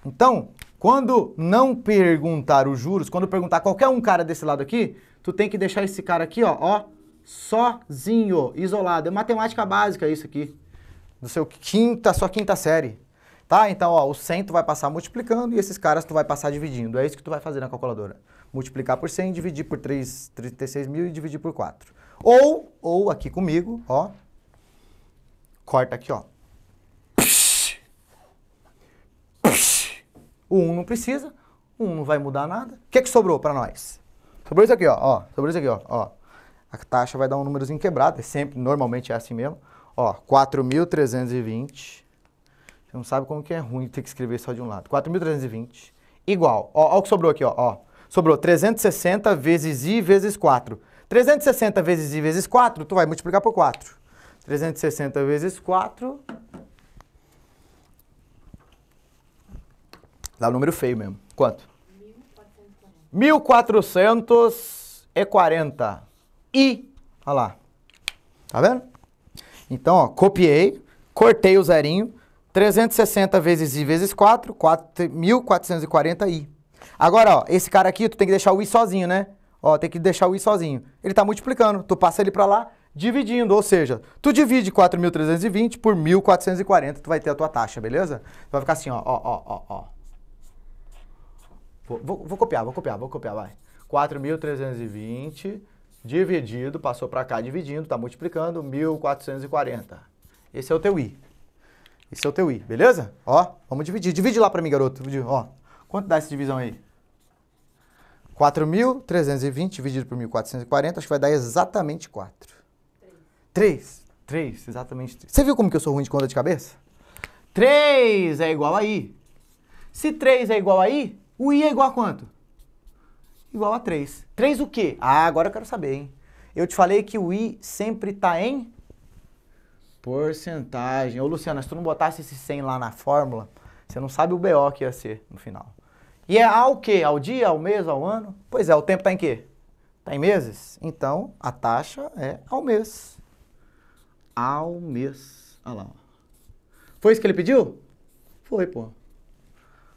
Então, quando não perguntar os juros, quando perguntar qualquer um cara desse lado aqui, tu tem que deixar esse cara aqui, ó, ó, sozinho, isolado. É matemática básica isso aqui. Do seu quinta, sua quinta série. Tá? Então, ó, o 100 tu vai passar multiplicando e esses caras tu vai passar dividindo. É isso que tu vai fazer na calculadora. Multiplicar por 100, dividir por 3, 36 mil e dividir por 4. Ou, ou aqui comigo, ó, corta aqui, ó, O 1 não precisa, o 1 não vai mudar nada. O que é que sobrou para nós? Sobrou isso aqui, ó, ó. Sobrou isso aqui, ó, ó. A taxa vai dar um númerozinho quebrado, é sempre, normalmente é assim mesmo. Ó, 4.320. Você não sabe como que é ruim ter que escrever só de um lado. 4.320 igual, ó, ó o que sobrou aqui, ó, ó. Sobrou 360 vezes i vezes 4. 360 vezes i vezes 4, tu vai multiplicar por 4. 360 vezes 4 Dá um número feio mesmo. Quanto? 1440. E, olha lá. Tá vendo? Então, ó, copiei, cortei o zerinho, 360 vezes i vezes 4, 4 1440 i. Agora, ó, esse cara aqui, tu tem que deixar o i sozinho, né? Ó, tem que deixar o i sozinho. Ele tá multiplicando, tu passa ele para lá, dividindo, ou seja, tu divide 4.320 por 1.440, tu vai ter a tua taxa, beleza? Tu vai ficar assim, ó, ó, ó, ó, ó. Vou, vou copiar, vou copiar, vou copiar, vai. 4.320 dividido, passou para cá dividindo, está multiplicando, 1.440. Esse é o teu i. Esse é o teu i, beleza? Ó, vamos dividir. Divide lá para mim, garoto. ó, quanto dá essa divisão aí? 4.320 dividido por 1.440, acho que vai dar exatamente 4. 3. 3, exatamente 3. Você viu como que eu sou ruim de conta de cabeça? 3 é igual a i. Se 3 é igual a i, o i é igual a quanto? Igual a 3. 3 o quê? Ah, agora eu quero saber, hein? Eu te falei que o i sempre está em porcentagem. Ô, Luciana, se tu não botasse esse 100 lá na fórmula, você não sabe o BO que ia ser no final. E é ao quê? Ao dia, ao mês, ao ano? Pois é, o tempo está em quê? Está em meses? Então, a taxa é ao mês. Ao mês. Olha lá. Foi isso que ele pediu? Foi, pô.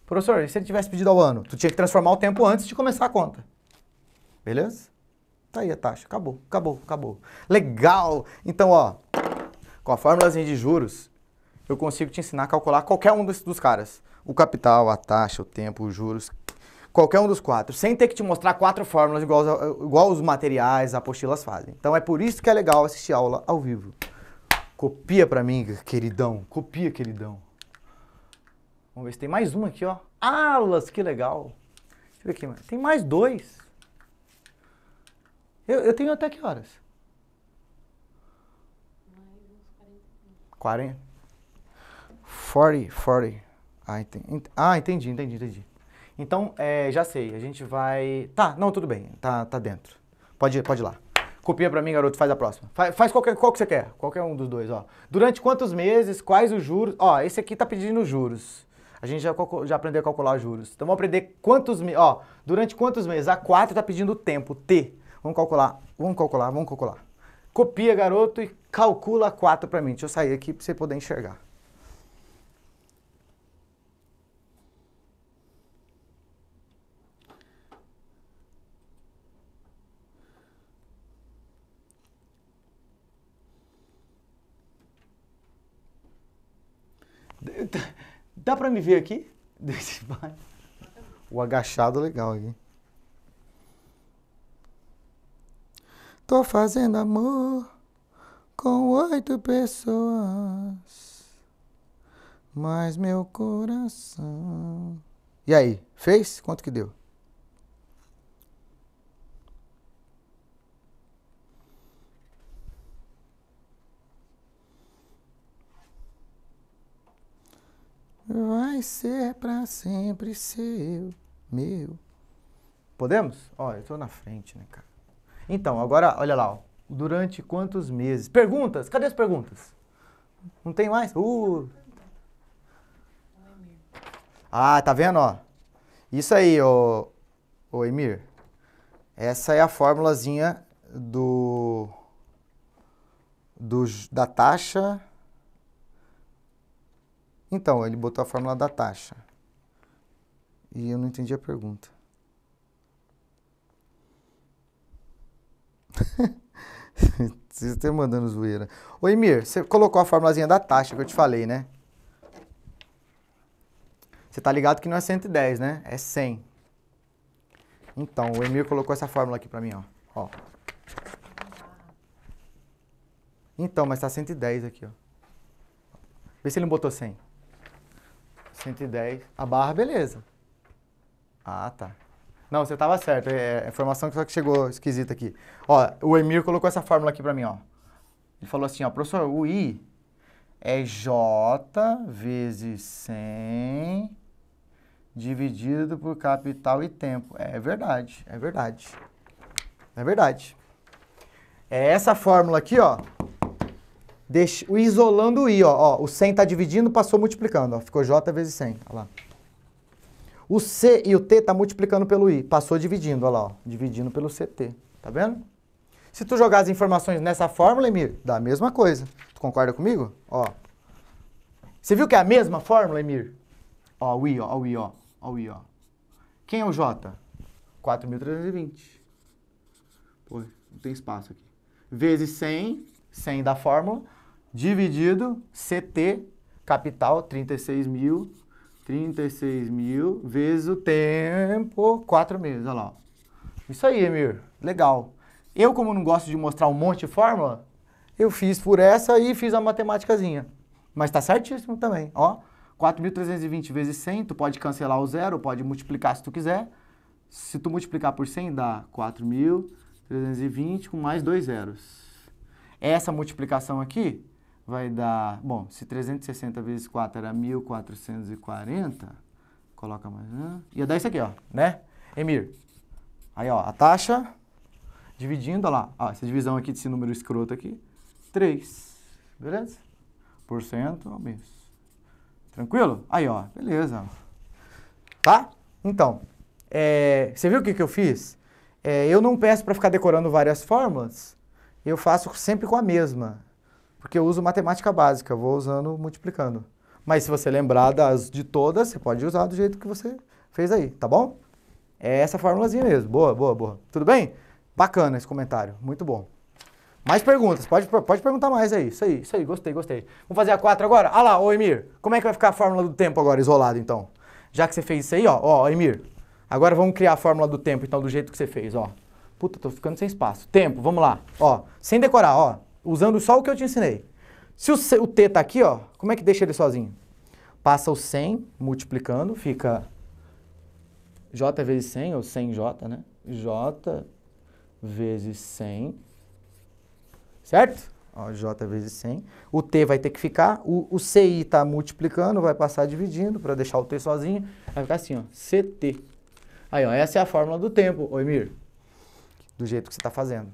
Professor, e se ele tivesse pedido ao ano? Tu tinha que transformar o tempo antes de começar a conta. Beleza? Tá aí a taxa. Acabou, acabou, acabou. Legal! Então, ó, com a fórmulazinha de juros, eu consigo te ensinar a calcular qualquer um dos, dos caras. O capital, a taxa, o tempo, os juros, qualquer um dos quatro, sem ter que te mostrar quatro fórmulas igual, igual os materiais, apostilas fazem. Então é por isso que é legal assistir aula ao vivo. Copia para mim, queridão. Copia, queridão. Vamos ver se tem mais uma aqui, ó. Alas, que legal. Deixa eu ver aqui, mano. Tem mais dois. Eu, eu tenho até que horas? Mais uns 40. 40? 40, Ah, entendi, ah, entendi, entendi. entendi. Então, é, já sei, a gente vai... Tá, não, tudo bem, tá, tá dentro. Pode, pode ir lá. Copia pra mim, garoto, faz a próxima. Faz, faz qualquer, qual que você quer, qualquer um dos dois, ó. Durante quantos meses, quais os juros... Ó, esse aqui tá pedindo juros. A gente já, já aprendeu a calcular juros. Então vamos aprender quantos meses. Ó, durante quantos meses? A 4 está pedindo tempo, T. Vamos calcular, vamos calcular, vamos calcular. Copia, garoto, e calcula 4 para mim. Deixa eu sair aqui para você poder enxergar. Dá para me ver aqui? <laughs> O agachado legal aqui. Tô fazendo amor com oito pessoas, mas meu coração. E aí, fez? Quanto que deu? Vai ser para sempre seu, meu. Podemos? Ó, eu tô na frente, né, cara? Então, agora, olha lá, ó. Durante quantos meses? Perguntas? Cadê as perguntas? Não tem mais? Uh! Ah, tá vendo, ó? Isso aí, ô, ô Emir. Essa é a formulazinha do, do, da taxa então, ele botou a fórmula da taxa. E eu não entendi a pergunta. <laughs> Vocês estão mandando zoeira. Ô, Emir, você colocou a formulazinha da taxa que eu te falei, né? Você tá ligado que não é 110, né? É 100. Então, o Emir colocou essa fórmula aqui para mim, ó. ó. Então, mas tá 110 aqui, ó. Vê se ele não botou 100. 110. A barra, beleza. Ah, tá. Não, você estava certo. É, informação é que só que chegou esquisita aqui. Ó, o Emir colocou essa fórmula aqui para mim, ó. Ele falou assim, ó, professor, o I é J vezes 100 dividido por capital e tempo. É verdade, é verdade. É verdade. É essa fórmula aqui, ó, o Isolando o i, ó, ó. O 100 está dividindo, passou multiplicando. Ó. Ficou j vezes 100. Ó lá. O c e o t está multiplicando pelo i. Passou dividindo, ó lá. Ó. Dividindo pelo ct. Tá vendo? Se tu jogar as informações nessa fórmula, Emir, dá a mesma coisa. Tu concorda comigo? Ó. Você viu que é a mesma fórmula, Emir? Ó, o i, ó, o i, ó. Ó o i, ó. Quem é o j? 4.320. Pô, não tem espaço aqui. Vezes 100 100 da fórmula, dividido CT, capital, 36 mil, 36 mil vezes o tempo, 4 meses, olha lá. Isso aí, Emir, legal. Eu, como não gosto de mostrar um monte de fórmula, eu fiz por essa e fiz a matemáticazinha. Mas está certíssimo também, ó. 4.320 vezes 100, tu pode cancelar o zero, pode multiplicar se tu quiser. Se tu multiplicar por 100, dá 4.320 com mais dois zeros. Essa multiplicação aqui vai dar, bom, se 360 vezes 4 era 1440, coloca mais, né? ia dar isso aqui, ó, né? Emir, aí ó, a taxa, dividindo, ó lá, ó, essa divisão aqui desse número escroto aqui, 3, beleza? Por cento ao menos. Tranquilo? Aí ó, beleza. Tá? Então, é, você viu o que, que eu fiz? É, eu não peço para ficar decorando várias fórmulas, eu faço sempre com a mesma, porque eu uso matemática básica, vou usando, multiplicando. Mas se você lembrar das, de todas, você pode usar do jeito que você fez aí, tá bom? É essa formulazinha mesmo. Boa, boa, boa. Tudo bem? Bacana esse comentário, muito bom. Mais perguntas, pode, pode perguntar mais aí. Isso aí, isso aí, gostei, gostei. Vamos fazer a 4 agora? Ah lá, ô Emir, como é que vai ficar a fórmula do tempo agora, isolado então? Já que você fez isso aí, ó, ó, Emir. Agora vamos criar a fórmula do tempo, então, do jeito que você fez, ó. Puta, tô ficando sem espaço. Tempo, vamos lá. Ó, sem decorar, ó. Usando só o que eu te ensinei. Se o, C, o T tá aqui, ó, como é que deixa ele sozinho? Passa o 100, multiplicando, fica J vezes 100, ou 100J, né? J vezes 100, certo? Ó, J vezes 100. O T vai ter que ficar, o, o CI está multiplicando, vai passar dividindo para deixar o T sozinho. Vai ficar assim, ó, CT. Aí, ó, essa é a fórmula do tempo, Oimir do jeito que você está fazendo.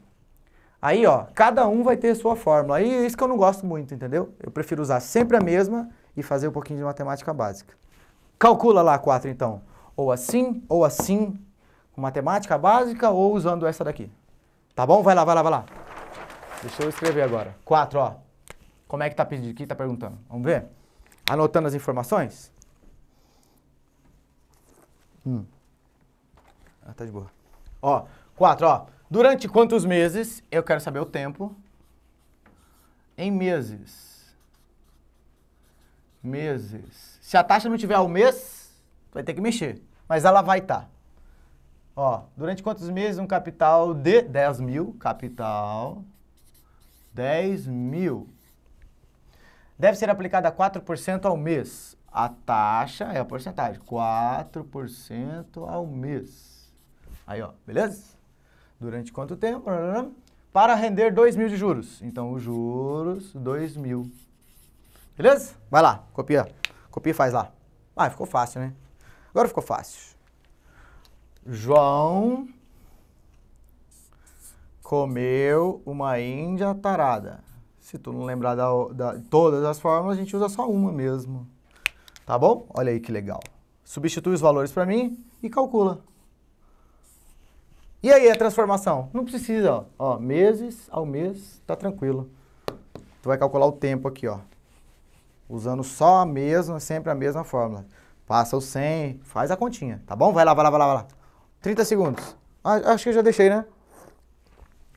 Aí, ó, cada um vai ter sua fórmula. Aí é isso que eu não gosto muito, entendeu? Eu prefiro usar sempre a mesma e fazer um pouquinho de matemática básica. Calcula lá a 4, então. Ou assim, ou assim, com matemática básica ou usando essa daqui. Tá bom? Vai lá, vai lá, vai lá. Deixa eu escrever agora. 4, ó. Como é que tá pedindo? Quem tá perguntando? Vamos ver? Anotando as informações? Hum. Ah, tá de boa. Ó, Quatro, ó. Durante quantos meses? Eu quero saber o tempo. Em meses. Meses. Se a taxa não tiver ao mês, vai ter que mexer. Mas ela vai estar. Tá. Ó, durante quantos meses um capital de 10 mil? Capital 10 mil. Deve ser aplicada 4% ao mês. A taxa é a porcentagem. 4% ao mês. Aí, ó, beleza? Durante quanto tempo? Para render 2 mil de juros. Então, os juros, 2 mil. Beleza? Vai lá, copia. Copia e faz lá. Ah, ficou fácil, né? Agora ficou fácil. João comeu uma índia tarada. Se tu não lembrar da, da, todas as formas, a gente usa só uma mesmo. Tá bom? Olha aí que legal. Substitui os valores para mim e calcula. E aí a transformação? Não precisa, ó. ó meses ao mês, tá tranquilo. Tu vai calcular o tempo aqui, ó. Usando só a mesma, sempre a mesma fórmula. Passa o 100, faz a continha, tá bom? Vai lá, vai lá, vai lá, vai lá. 30 segundos. Ah, acho que eu já deixei, né?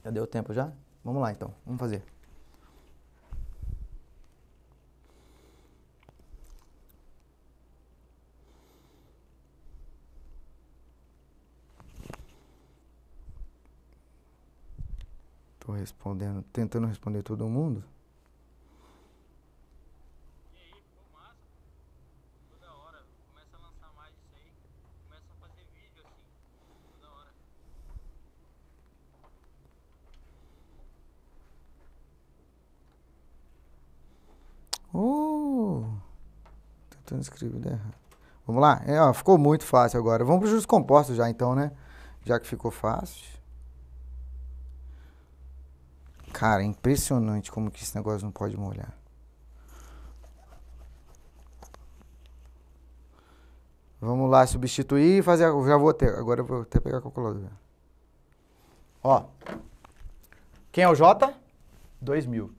Já deu tempo já? Vamos lá, então. Vamos fazer. Tô respondendo, tentando responder todo mundo. tentando escrever errado. Vamos lá? É, ó, ficou muito fácil agora. Vamos para os compostos já então, né? Já que ficou fácil. Cara, é impressionante como que esse negócio não pode molhar. Vamos lá substituir e fazer. Já vou até. Agora eu vou até pegar a calculadora. Ó. Quem é o J? 2 mil.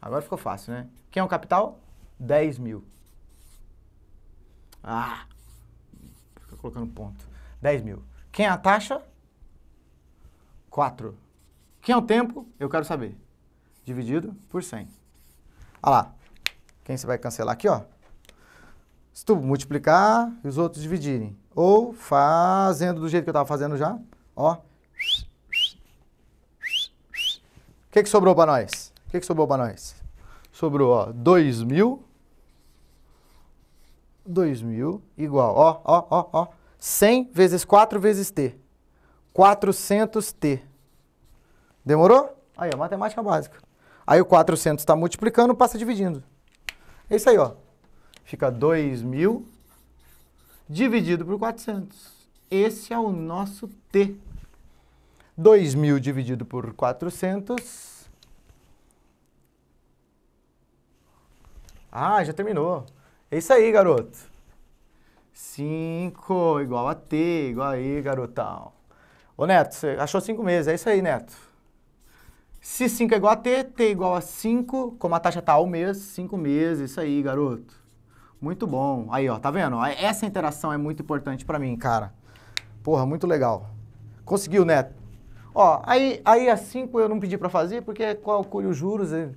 Agora ficou fácil, né? Quem é o capital? 10 mil. Ah! Fica colocando ponto. 10 mil. Quem é a taxa? 4. Quem é o tempo? Eu quero saber. Dividido por 100. Olha lá. Quem você vai cancelar aqui, ó? Se tu multiplicar e os outros dividirem. Ou fazendo do jeito que eu estava fazendo já, ó. O que, que sobrou para nós? O que, que sobrou para nós? Sobrou, ó, 2.000. mil. igual, ó, ó, ó, ó. 100 vezes 4 vezes T. 400T. Demorou? Aí, ó, matemática básica. Aí o 400 está multiplicando, passa dividindo. É isso aí, ó. Fica 2.000 dividido por 400. Esse é o nosso T. 2.000 dividido por 400. Ah, já terminou. É isso aí, garoto. 5 igual a T, igual aí, garotão. Ô, Neto, você achou 5 meses. É isso aí, Neto. Se 5 é igual a T, T é igual a 5, como a taxa está ao mês, 5 meses, isso aí, garoto. Muito bom. Aí, ó, tá vendo? É, essa interação é muito importante para mim, cara. Porra, muito legal. Conseguiu, Neto. Né? Ó, aí, aí a 5 eu não pedi para fazer, porque é calculo os juros, é,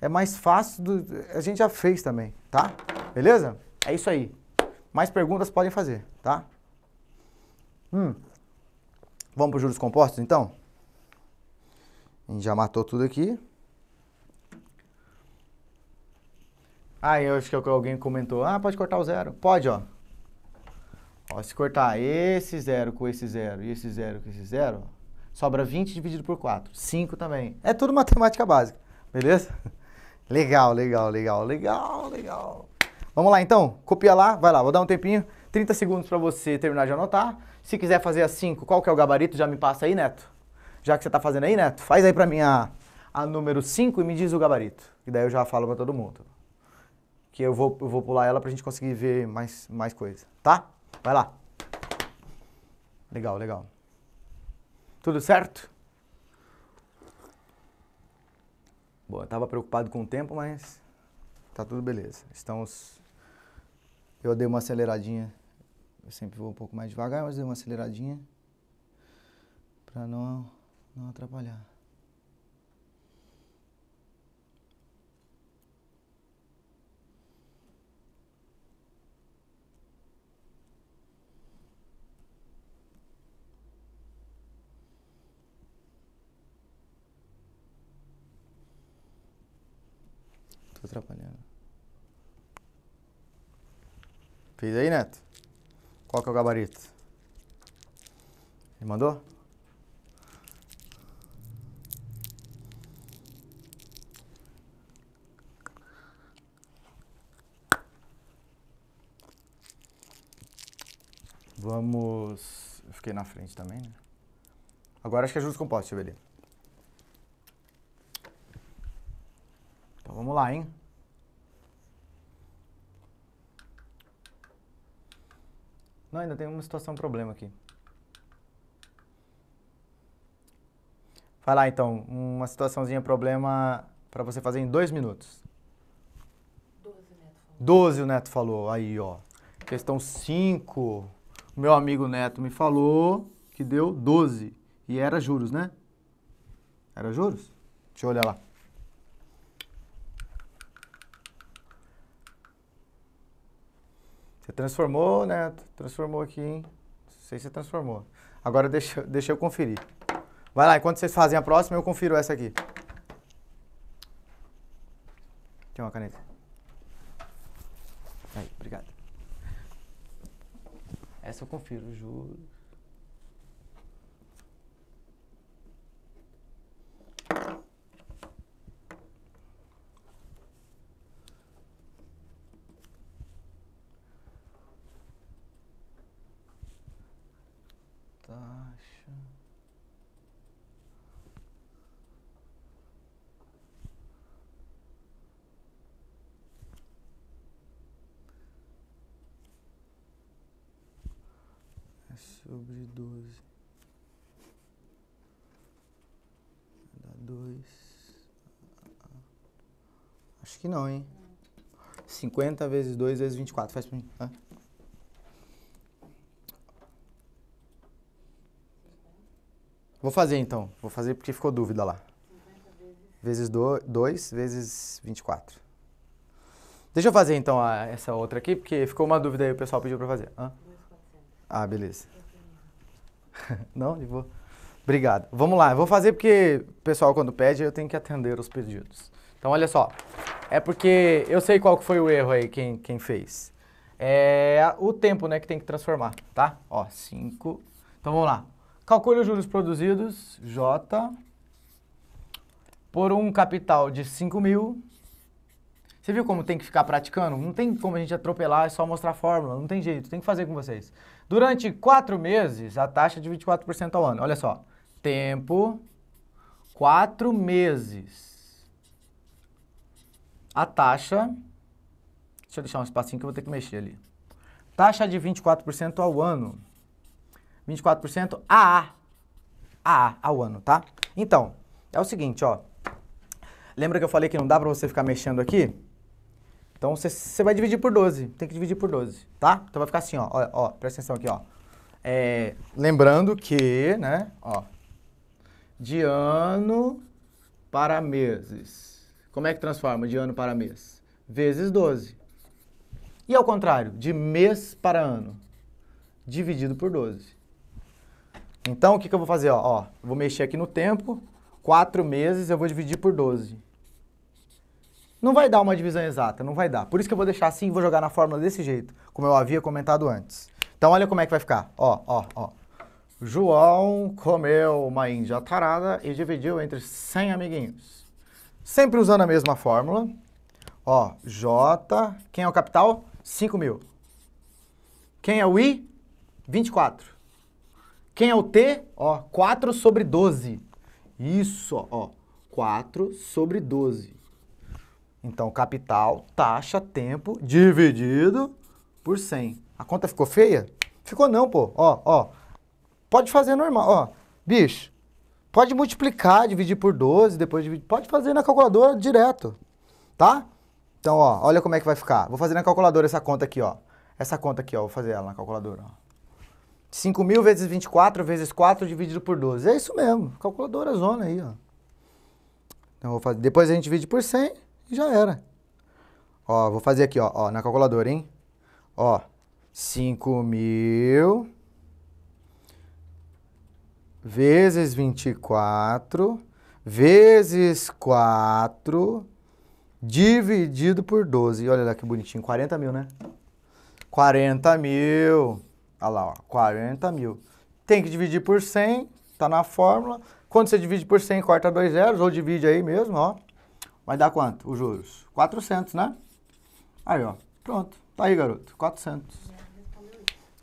é mais fácil, do, a gente já fez também, tá? Beleza? É isso aí. Mais perguntas podem fazer, tá? Hum. Vamos para os juros compostos, então? A gente já matou tudo aqui. Ah, eu acho é que alguém comentou. Ah, pode cortar o zero. Pode, ó. ó. Se cortar esse zero com esse zero e esse zero com esse zero, sobra 20 dividido por 4. 5 também. É tudo matemática básica, beleza? <laughs> Legal, legal, legal, legal, legal. Vamos lá, então. Copia lá, vai lá. Vou dar um tempinho. 30 segundos para você terminar de anotar. Se quiser fazer a 5, qual que é o gabarito? Já me passa aí, Neto já que você está fazendo aí, neto, né, Faz aí para mim a, a número 5 e me diz o gabarito. E daí eu já falo para todo mundo. Que eu vou, eu vou pular ela para a gente conseguir ver mais, mais coisa. Tá? Vai lá. Legal, legal. Tudo certo? Bom, eu estava preocupado com o tempo, mas tá tudo beleza. Estamos. Eu dei uma aceleradinha. Eu sempre vou um pouco mais devagar, mas dei uma aceleradinha para não não atrapalhar. Tô atrapalhando. Fiz aí, Neto? Qual que é o gabarito? Ele mandou? Vamos... Eu fiquei na frente também, né? Agora acho que é juros compostos, deixa eu ver ali. Então vamos lá, hein? Não, ainda tem uma situação, um problema aqui. Vai lá, então, uma situaçãozinha, problema para você fazer em dois minutos. Doze o Neto falou. Doze o Neto falou, aí, ó. Questão cinco meu amigo Neto me falou que deu 12. E era juros, né? Era juros? Deixa eu olhar lá. Você transformou, Neto? Transformou aqui, hein? Não sei se você transformou. Agora deixa, deixa eu conferir. Vai lá, enquanto vocês fazem a próxima, eu confiro essa aqui. Tem uma caneta. Essa eu confiro, juro. não, hein? 50 vezes 2 vezes 24. Faz pra mim. Hã? Né? Vou fazer então. Vou fazer porque ficou dúvida lá. Vezes 2 vezes 24. Deixa eu fazer então a, essa outra aqui, porque ficou uma dúvida aí, o pessoal pediu pra fazer. Hã? Ah, beleza. <laughs> não, de boa. Obrigado. Vamos lá, eu vou fazer porque o pessoal quando pede eu tenho que atender os pedidos. Então olha só. É porque eu sei qual que foi o erro aí, quem, quem fez. É o tempo, né, que tem que transformar, tá? Ó, 5. Então vamos lá. Calcule os juros produzidos, J, por um capital de 5 mil. Você viu como tem que ficar praticando? Não tem como a gente atropelar, é só mostrar a fórmula, não tem jeito, tem que fazer com vocês. Durante 4 meses, a taxa é de 24% ao ano. Olha só, tempo, 4 meses. A taxa, deixa eu deixar um espacinho que eu vou ter que mexer ali. Taxa de 24% ao ano. 24% a a ao ano, tá? Então, é o seguinte, ó. Lembra que eu falei que não dá pra você ficar mexendo aqui? Então, você vai dividir por 12. Tem que dividir por 12, tá? Então, vai ficar assim, ó. Ó, ó presta atenção aqui, ó. É, lembrando que, né, ó. De ano para meses. Como é que transforma de ano para mês? Vezes 12. E ao contrário, de mês para ano, dividido por 12. Então, o que, que eu vou fazer? Ó, ó, vou mexer aqui no tempo, 4 meses eu vou dividir por 12. Não vai dar uma divisão exata, não vai dar. Por isso que eu vou deixar assim e vou jogar na fórmula desse jeito, como eu havia comentado antes. Então, olha como é que vai ficar. Ó, ó, ó. João comeu uma índia tarada e dividiu entre 100 amiguinhos. Sempre usando a mesma fórmula. Ó, J, quem é o capital? 5 mil. Quem é o I? 24. Quem é o T? Ó, 4 sobre 12. Isso, ó, 4 sobre 12. Então, capital, taxa, tempo, dividido por 100. A conta ficou feia? Ficou não, pô. Ó, ó. Pode fazer normal, ó. Bicho, Pode multiplicar, dividir por 12, depois dividir. Pode fazer na calculadora direto, tá? Então, ó, olha como é que vai ficar. Vou fazer na calculadora essa conta aqui, ó. Essa conta aqui, ó, vou fazer ela na calculadora, 5.000 mil vezes 24 vezes 4 dividido por 12. É isso mesmo, calculadora zona aí, ó. Então, vou fazer, depois a gente divide por 100 e já era. Ó, vou fazer aqui, ó, ó na calculadora, hein? Ó, 5 mil vezes 24, vezes 4, dividido por 12. Olha lá que bonitinho, 40 mil, né? 40 mil. Olha lá, ó, 40 mil. Tem que dividir por 100, tá na fórmula. Quando você divide por 100, corta dois zeros, ou divide aí mesmo, ó. Vai dar quanto os juros? 400, né? Aí, ó. Pronto. Tá aí, garoto. 400.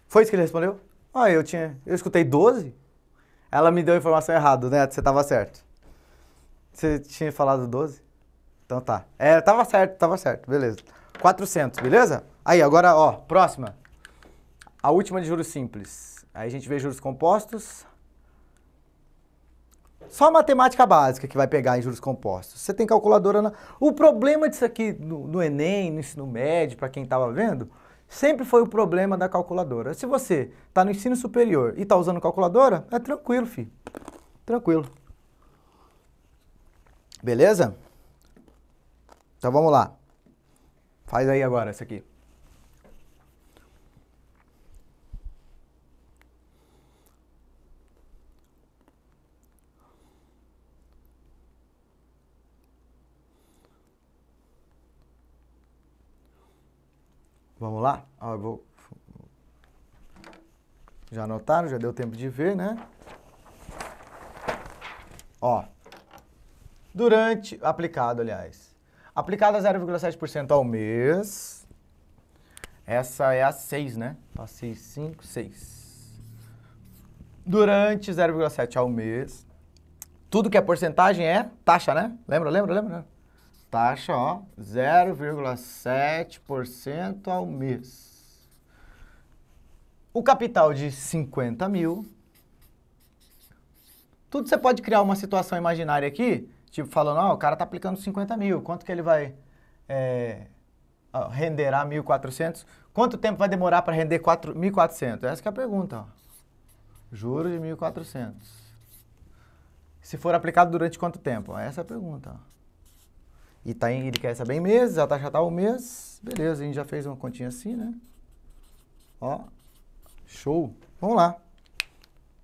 Foi isso que ele respondeu? Ah, eu tinha... Eu escutei 12? Ela me deu a informação errada, né? Você tava certo. Você tinha falado 12? Então tá. É, tava certo, tava certo, beleza. 400, beleza? Aí, agora, ó, próxima. A última de juros simples. Aí a gente vê juros compostos. Só a matemática básica que vai pegar em juros compostos. Você tem calculadora na... O problema disso aqui no, no Enem, no ensino médio, para quem estava vendo, sempre foi o problema da calculadora. Se você está no ensino superior e está usando calculadora, é tranquilo, filho. Tranquilo. Beleza? Então vamos lá. Faz aí agora isso aqui. Vamos lá? Ah, vou... Já anotaram? Já deu tempo de ver, né? Ó. Durante. Aplicado, aliás. Aplicado a 0,7% ao mês. Essa é a 6, né? Passei 5, 6. Durante 0,7 ao mês. Tudo que é porcentagem é taxa, né? Lembra, lembra, lembra? taxa, ó, 0,7% ao mês. O capital de 50 mil. Tudo você pode criar uma situação imaginária aqui, tipo falando, ó, o cara tá aplicando 50 mil, quanto que ele vai é, ó, renderar 1.400? Quanto tempo vai demorar para render 4, 1.400? Essa é a pergunta, ó. Juros de 1.400. Se for aplicado durante quanto tempo? Essa é a pergunta, ó. E tá em, ele quer saber em meses, a taxa tá o mês. Beleza, a gente já fez uma continha assim, né? Ó, show. Vamos lá.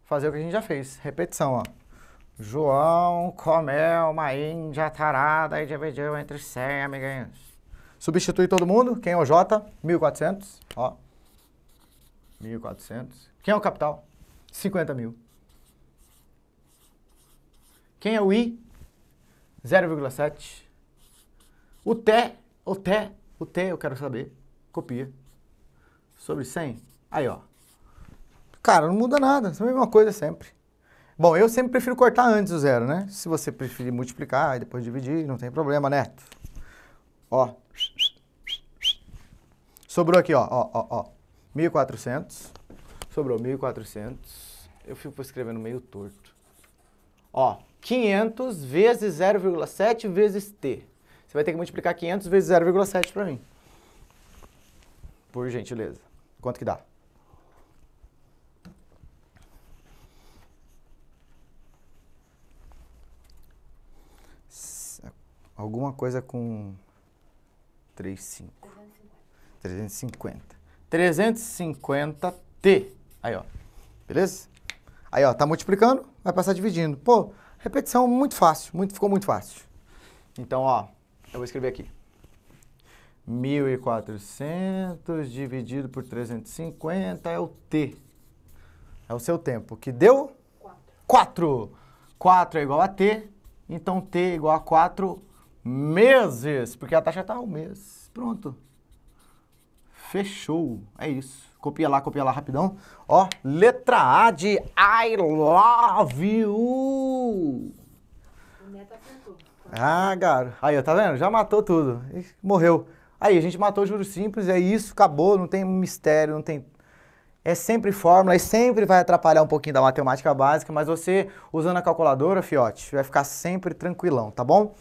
Fazer o que a gente já fez. Repetição, ó. João Comel uma Jatarada tarada e dividiu entre 100 amiguinhos. Substitui todo mundo. Quem é o J? 1.400. Ó. 1.400. Quem é o capital? 50 mil. Quem é o I? 0,7. O t o t o t eu quero saber. Copia. Sobre 100. Aí, ó. Cara, não muda nada. É a mesma coisa sempre. Bom, eu sempre prefiro cortar antes o zero, né? Se você preferir multiplicar e depois dividir, não tem problema, Neto. Né? Ó. Sobrou aqui, ó, ó, ó, ó. 1.400. Sobrou 1.400. Eu fico escrevendo meio torto. Ó, 500 vezes 0,7 vezes t. Você vai ter que multiplicar 500 vezes 0,7 para mim. Por gentileza. Quanto que dá? Alguma coisa com 350. 350. 350 T. Aí, ó. Beleza? Aí, ó, tá multiplicando, vai passar dividindo. Pô, repetição muito fácil, muito, ficou muito fácil. Então, ó, eu vou escrever aqui. 1.400 dividido por 350 é o T. É o seu tempo, que deu? 4. 4 4 é igual a T, então T é igual a 4 meses, porque a taxa está um mês. Pronto. Fechou. É isso. Copia lá, copia lá rapidão. Ó, letra A de I love you. Ah, garoto. Aí, tá vendo? Já matou tudo. Morreu. Aí, a gente matou o juros simples, é isso, acabou, não tem mistério, não tem. É sempre fórmula, e sempre vai atrapalhar um pouquinho da matemática básica, mas você, usando a calculadora, fiote, vai ficar sempre tranquilão, tá bom?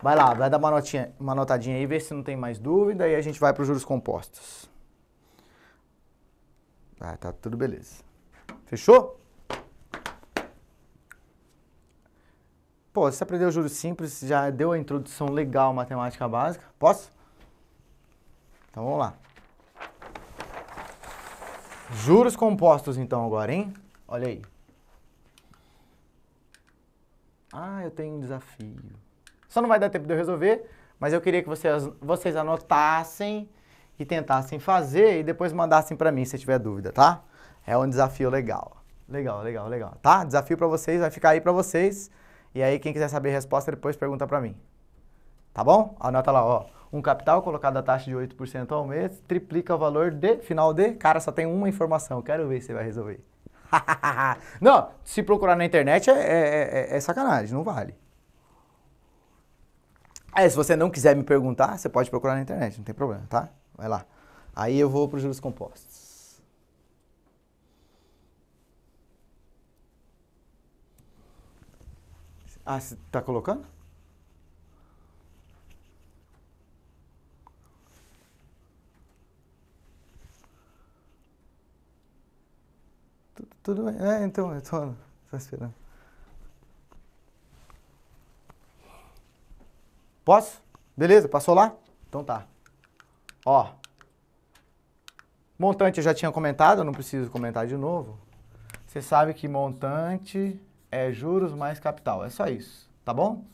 Vai lá, vai dar uma, notinha, uma notadinha aí, ver se não tem mais dúvida, e a gente vai para os juros compostos. Ah, tá tudo beleza. Fechou? Pô, você aprendeu juros simples, já deu a introdução legal matemática básica. Posso? Então vamos lá. Juros compostos então agora, hein? Olha aí. Ah, eu tenho um desafio. Só não vai dar tempo de eu resolver, mas eu queria que vocês, vocês anotassem e tentassem fazer e depois mandassem para mim se tiver dúvida, tá? É um desafio legal. Legal, legal, legal, tá? Desafio para vocês, vai ficar aí para vocês. E aí quem quiser saber a resposta depois pergunta para mim. Tá bom? Anota lá, ó. Um capital colocado a taxa de 8% ao mês triplica o valor de, final de, cara, só tem uma informação. Quero ver se você vai resolver. <laughs> não, se procurar na internet é é, é, é, é, sacanagem, não vale. É, se você não quiser me perguntar, você pode procurar na internet, não tem problema, tá? Vai lá. Aí eu vou para os juros compostos. Ah, você está colocando? Tudo, tudo bem. É, então, eu esperando. Posso? Beleza, passou lá? Então tá. Ó. Montante eu já tinha comentado, não preciso comentar de novo. Você sabe que montante é juros mais capital. É só isso, tá bom?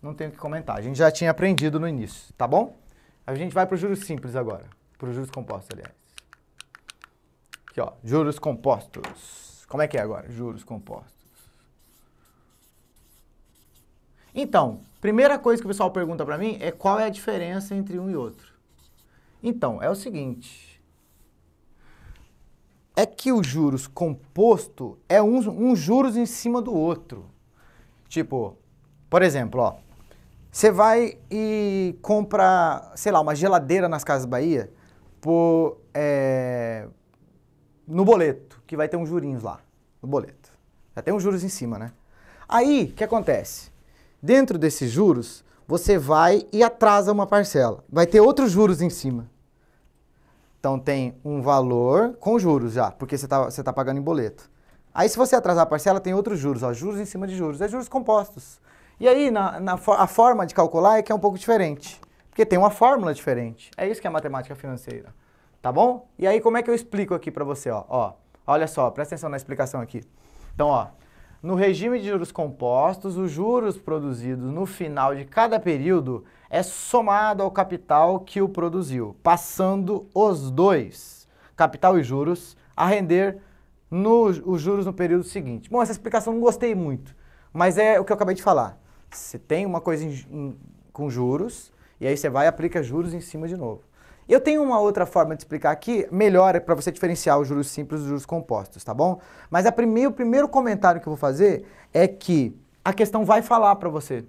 Não tenho que comentar. A gente já tinha aprendido no início, tá bom? A gente vai para os juros simples agora. Para os juros compostos, aliás. Aqui, ó. Juros compostos. Como é que é agora? Juros compostos. Então, primeira coisa que o pessoal pergunta para mim é qual é a diferença entre um e outro. Então, é o seguinte é que o juros composto é um, um juros em cima do outro. Tipo, por exemplo, ó, você vai e compra, sei lá, uma geladeira nas Casas Bahia por, é, no boleto, que vai ter uns jurinhos lá, no boleto. Já tem uns juros em cima, né? Aí, o que acontece? Dentro desses juros, você vai e atrasa uma parcela. Vai ter outros juros em cima. Então tem um valor com juros já, porque você está você tá pagando em boleto. Aí se você atrasar a parcela, tem outros juros, ó, juros em cima de juros, é juros compostos. E aí na, na, a forma de calcular é que é um pouco diferente, porque tem uma fórmula diferente. É isso que é matemática financeira, tá bom? E aí como é que eu explico aqui para você, ó, ó? Olha só, presta atenção na explicação aqui. Então, ó, no regime de juros compostos, os juros produzidos no final de cada período é somado ao capital que o produziu, passando os dois, capital e juros, a render no, os juros no período seguinte. Bom, essa explicação não gostei muito, mas é o que eu acabei de falar. Você tem uma coisa em, em, com juros, e aí você vai e aplica juros em cima de novo. Eu tenho uma outra forma de explicar aqui, melhor é para você diferenciar os juros simples dos juros compostos, tá bom? Mas a o primeiro comentário que eu vou fazer é que a questão vai falar para você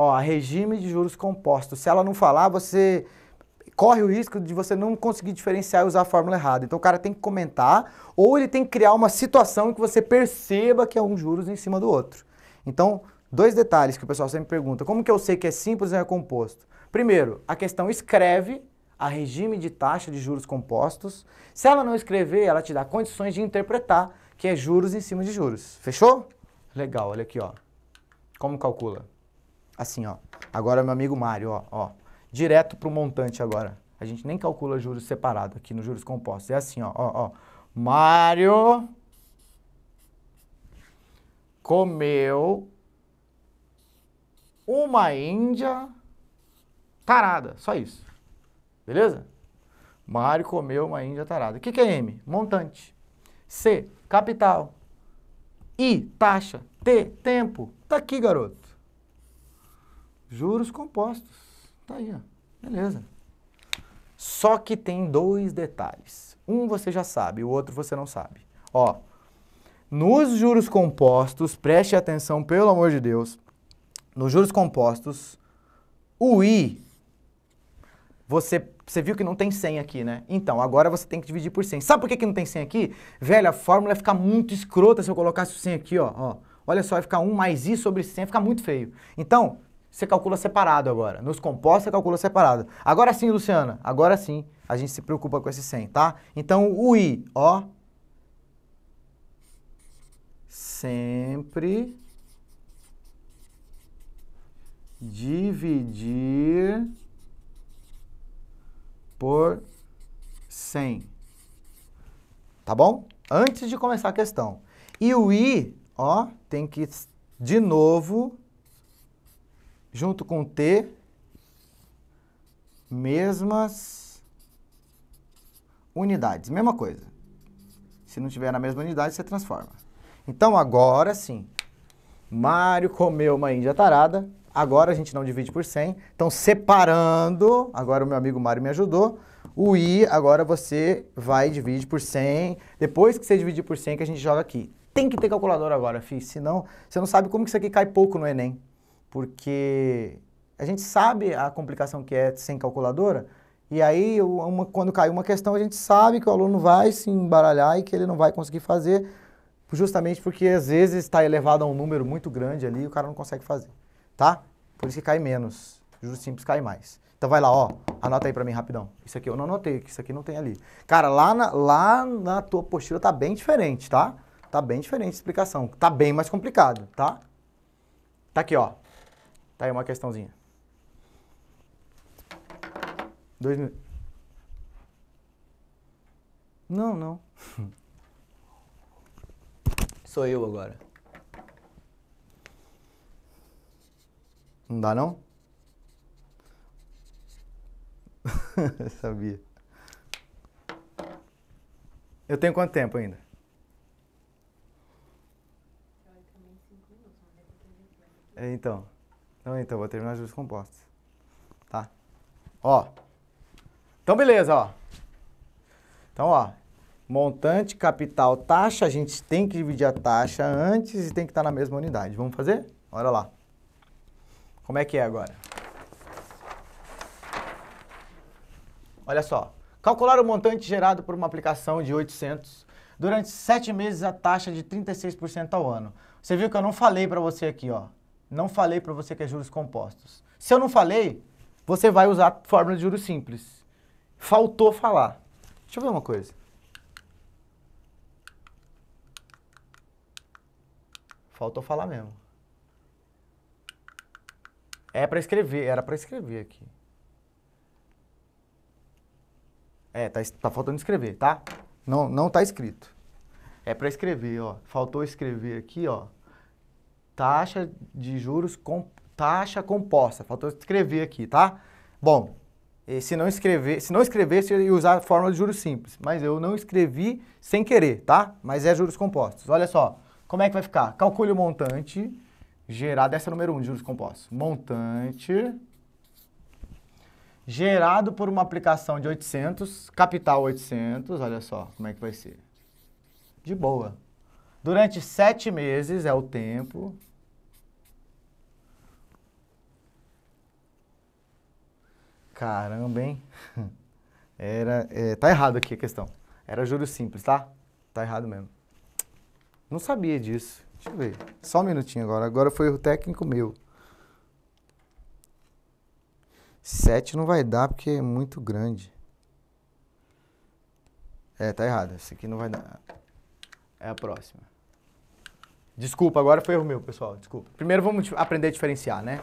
ó, regime de juros compostos. Se ela não falar, você corre o risco de você não conseguir diferenciar e usar a fórmula errada. Então o cara tem que comentar ou ele tem que criar uma situação em que você perceba que é um juros em cima do outro. Então, dois detalhes que o pessoal sempre pergunta. Como que eu sei que é simples e não é composto? Primeiro, a questão escreve a regime de taxa de juros compostos. Se ela não escrever, ela te dá condições de interpretar que é juros em cima de juros. Fechou? Legal, olha aqui, ó. Como calcula? Assim, ó. Agora, meu amigo Mário, ó, ó. Direto pro montante agora. A gente nem calcula juros separado aqui no juros compostos. É assim, ó, ó, ó. Mário comeu uma índia tarada. Só isso. Beleza? Mário comeu uma índia tarada. O que, que é M? Montante. C, capital. I, taxa. T, tempo. Tá aqui, garoto. Juros compostos. Tá aí, ó. Beleza. Só que tem dois detalhes. Um você já sabe, o outro você não sabe. Ó, nos juros compostos, preste atenção, pelo amor de Deus, nos juros compostos, o I, você, você viu que não tem 100 aqui, né? Então, agora você tem que dividir por 100. Sabe por que, que não tem 100 aqui? Velho, a fórmula ia ficar muito escrota se eu colocasse o 100 aqui, ó. ó. Olha só, ia ficar 1 mais I sobre 100, vai ficar muito feio. Então, você calcula separado agora. Nos compostos, você calcula separado. Agora sim, Luciana, agora sim a gente se preocupa com esse 100, tá? Então, o I, ó, sempre dividir por 100, tá bom? Antes de começar a questão. E o I, ó, tem que, de novo, junto com T, mesmas unidades. Mesma coisa. Se não tiver na mesma unidade, você transforma. Então, agora sim. Mário comeu uma índia tarada. Agora a gente não divide por 100. Então, separando, agora o meu amigo Mário me ajudou. O i, agora você vai e divide por 100. Depois que você dividir por 100, que a gente joga aqui. Tem que ter calculadora agora, fi. Senão, você não sabe como que isso aqui cai pouco no Enem porque a gente sabe a complicação que é sem calculadora, e aí uma, quando cai uma questão a gente sabe que o aluno vai se embaralhar e que ele não vai conseguir fazer, justamente porque às vezes está elevado a um número muito grande ali e o cara não consegue fazer, tá? Por isso que cai menos, juros simples cai mais. Então vai lá, ó, anota aí para mim rapidão. Isso aqui eu não anotei, que isso aqui não tem ali. Cara, lá na, lá na tua postura tá bem diferente, tá? Tá bem diferente a explicação, tá bem mais complicado, tá? Tá aqui, ó. Tá aí uma questãozinha. Dois minutos. Não, não. <laughs> Sou eu agora. Não dá não? <laughs> sabia. Eu tenho quanto tempo ainda? É, então. Então, então, vou terminar juros compostos. Tá? Ó. Então, beleza, ó. Então, ó. Montante, capital, taxa, a gente tem que dividir a taxa antes e tem que estar na mesma unidade. Vamos fazer? Olha lá. Como é que é agora? Olha só. Calcular o montante gerado por uma aplicação de 800 durante sete meses a taxa é de 36% ao ano. Você viu que eu não falei para você aqui, ó não falei para você que é juros compostos. Se eu não falei, você vai usar a fórmula de juros simples. Faltou falar. Deixa eu ver uma coisa. Faltou falar mesmo. É para escrever, era para escrever aqui. É, tá, tá faltando escrever, tá? Não, não tá escrito. É para escrever, ó. Faltou escrever aqui, ó taxa de juros com taxa composta. Faltou escrever aqui, tá? Bom, eh, se não escrever, se não escrevesse, eu ia usar a fórmula de juros simples, mas eu não escrevi sem querer, tá? Mas é juros compostos. Olha só, como é que vai ficar? Calcule o montante gerado, essa é número 1 um de juros compostos. Montante gerado por uma aplicação de 800, capital 800, olha só como é que vai ser. De boa. Durante sete meses é o tempo, Caramba, hein? <laughs> Era, é, tá errado aqui a questão. Era juro simples, tá? Tá errado mesmo. Não sabia disso. Deixa eu ver. Só um minutinho agora. Agora foi o técnico meu. 7 não vai dar porque é muito grande. É, tá errado. Esse aqui não vai dar. É a próxima. Desculpa, agora foi erro meu, pessoal. Desculpa. Primeiro vamos aprender a diferenciar, né?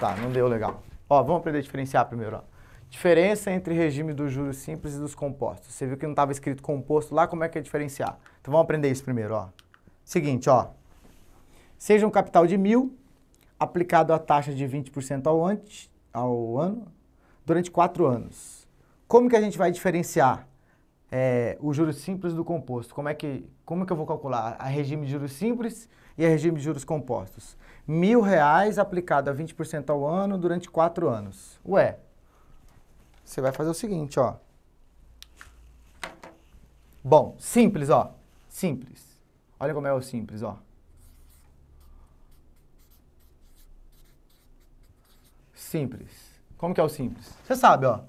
Tá, não deu legal. Ó, vamos aprender a diferenciar primeiro. Ó. Diferença entre regime dos juros simples e dos compostos. Você viu que não estava escrito composto lá, como é que é diferenciar? Então vamos aprender isso primeiro. Ó. Seguinte, ó. seja um capital de mil aplicado a taxa de 20% ao, antes, ao ano durante quatro anos. Como que a gente vai diferenciar é, o juros simples do composto? Como é que, como que eu vou calcular a regime de juros simples e a regime de juros compostos? mil reais aplicado a 20% ao ano durante quatro anos. Ué, você vai fazer o seguinte, ó. Bom, simples, ó. Simples. Olha como é o simples, ó. Simples. Como que é o simples? Você sabe, ó.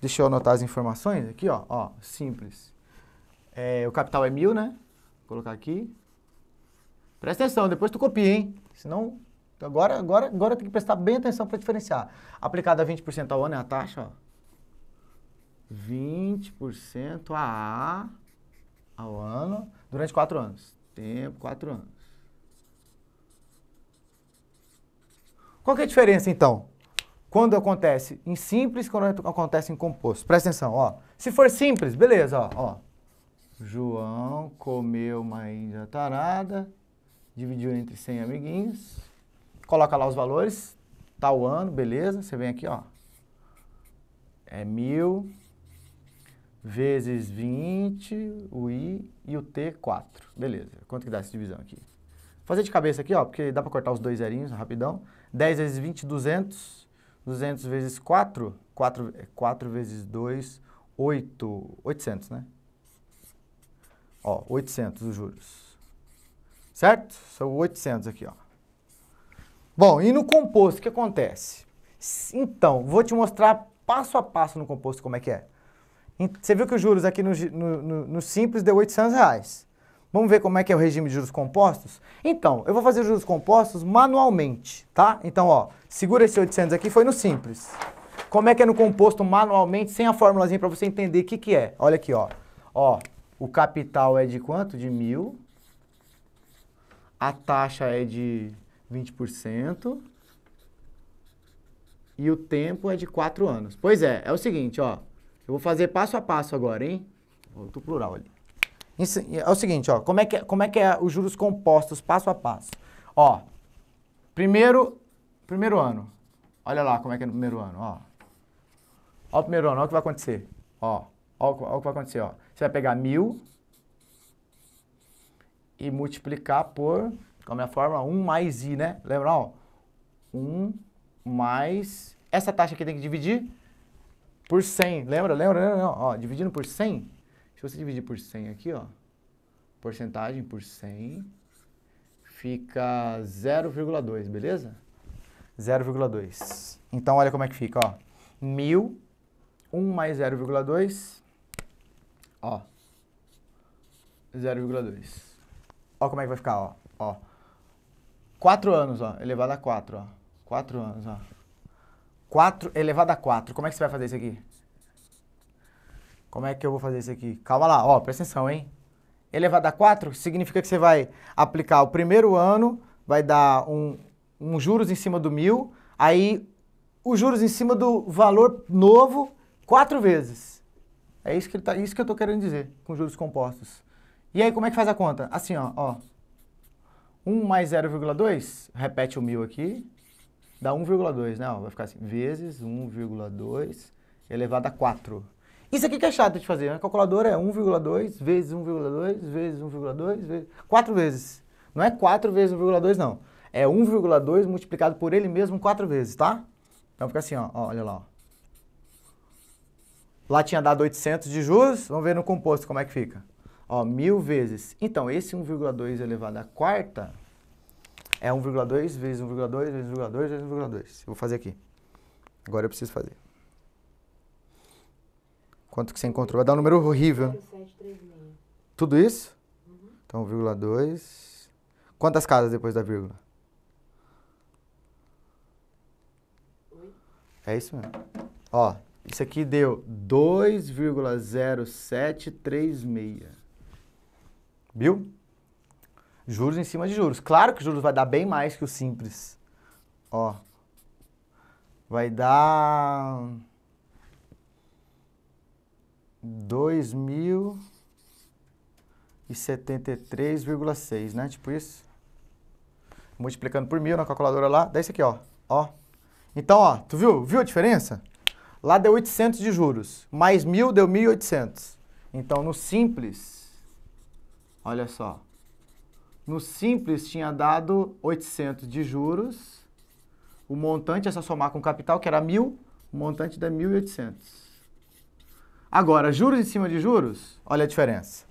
Deixa eu anotar as informações aqui, ó. ó simples. É, o capital é mil, né? Vou colocar aqui. Presta atenção, depois tu copia, hein? Senão, agora, agora, agora tem que prestar bem atenção para diferenciar. Aplicada a 20% ao ano é a taxa, ó. 20% a, a ao ano durante 4 anos. Tempo, 4 anos. Qual que é a diferença, então? Quando acontece em simples, quando acontece em composto. Presta atenção, ó. Se for simples, beleza, ó. ó. João comeu uma índia tarada dividiu entre 100 amiguinhos, coloca lá os valores, tal tá ano, beleza, você vem aqui, ó, é 1.000 vezes 20, o i e o t, 4, beleza, quanto que dá essa divisão aqui? Fazer de cabeça aqui, ó, porque dá para cortar os dois zerinhos rapidão, 10 vezes 20, 200, 200 vezes 4, 4, 4 vezes 2, 8, 800, né? Ó, 800 os juros. Certo? São 800 aqui, ó. Bom, e no composto, o que acontece? Então, vou te mostrar passo a passo no composto como é que é. Você viu que os juros aqui no, no, no simples deu 800 reais. Vamos ver como é que é o regime de juros compostos? Então, eu vou fazer juros compostos manualmente, tá? Então, ó, segura esse 800 aqui, foi no simples. Como é que é no composto manualmente, sem a formulazinha para você entender o que, que é? Olha aqui, ó. Ó, o capital é de quanto? De mil a taxa é de 20% e o tempo é de 4 anos. Pois é, é o seguinte, ó. Eu vou fazer passo a passo agora, hein? Outro plural ali. É o seguinte, ó. Como é que é, como é, que é os juros compostos passo a passo? Ó. Primeiro, primeiro ano. Olha lá como é que é no primeiro ano, ó. Ó o primeiro ano, ó o que vai acontecer. Ó. Ó, ó o que vai acontecer, ó. Você vai pegar mil e multiplicar por, como é a fórmula, 1 mais i, né? Lembra? Ó, 1 mais... Essa taxa aqui tem que dividir por 100, lembra? Lembra? lembra? Ó, dividindo por 100, se você dividir por 100 aqui, ó, porcentagem por 100, fica 0,2, beleza? 0,2. Então, olha como é que fica, ó. 1.000, 1 mais 0,2, ó, 0,2. Ó como é que vai ficar, ó. ó. 4 anos, ó, elevado a 4, ó. 4 anos, ó. 4 elevado a 4. Como é que você vai fazer isso aqui? Como é que eu vou fazer isso aqui? Calma lá, ó, presta atenção, hein? Elevado a 4 significa que você vai aplicar o primeiro ano, vai dar um, um juros em cima do mil, aí os juros em cima do valor novo quatro vezes. É isso que, ele tá, isso que eu estou querendo dizer com juros compostos. E aí, como é que faz a conta? Assim, ó, ó. 1 mais 0,2, repete o mil aqui, dá 1,2, né? Ó, vai ficar assim, vezes 1,2 elevado a 4. Isso aqui que é chato de fazer. né? A calculadora é 1,2 vezes 1,2 vezes 1,2 vezes... 4 vezes. Não é 4 vezes 1,2, não. É 1,2 multiplicado por ele mesmo 4 vezes, tá? Então fica assim, ó, ó olha lá. Ó. Lá tinha dado 800 de juros. Vamos ver no composto como é que fica. Ó, mil vezes. Então, esse 1,2 elevado à quarta é 1,2 vezes 1,2 vezes 1,2 vezes 1,2. Eu vou fazer aqui. Agora eu preciso fazer. Quanto que você encontrou? Vai dar um número horrível. 736. Tudo isso? Uhum. Então, 1,2. Quantas casas depois da vírgula? Oi? É isso mesmo. Ó, isso aqui deu 2,0736. Viu? Juros em cima de juros. Claro que juros vai dar bem mais que o simples. Ó. Vai dar. 2.073,6, né? Tipo isso. Multiplicando por mil na calculadora lá, dá isso aqui, ó. ó. Então, ó, tu viu? Viu a diferença? Lá deu 800 de juros, mais mil deu 1.800. Então, no simples, Olha só. No simples tinha dado 800 de juros. O montante é só somar com o capital, que era 1.000. O montante dá 1.800. Agora, juros em cima de juros, olha a diferença.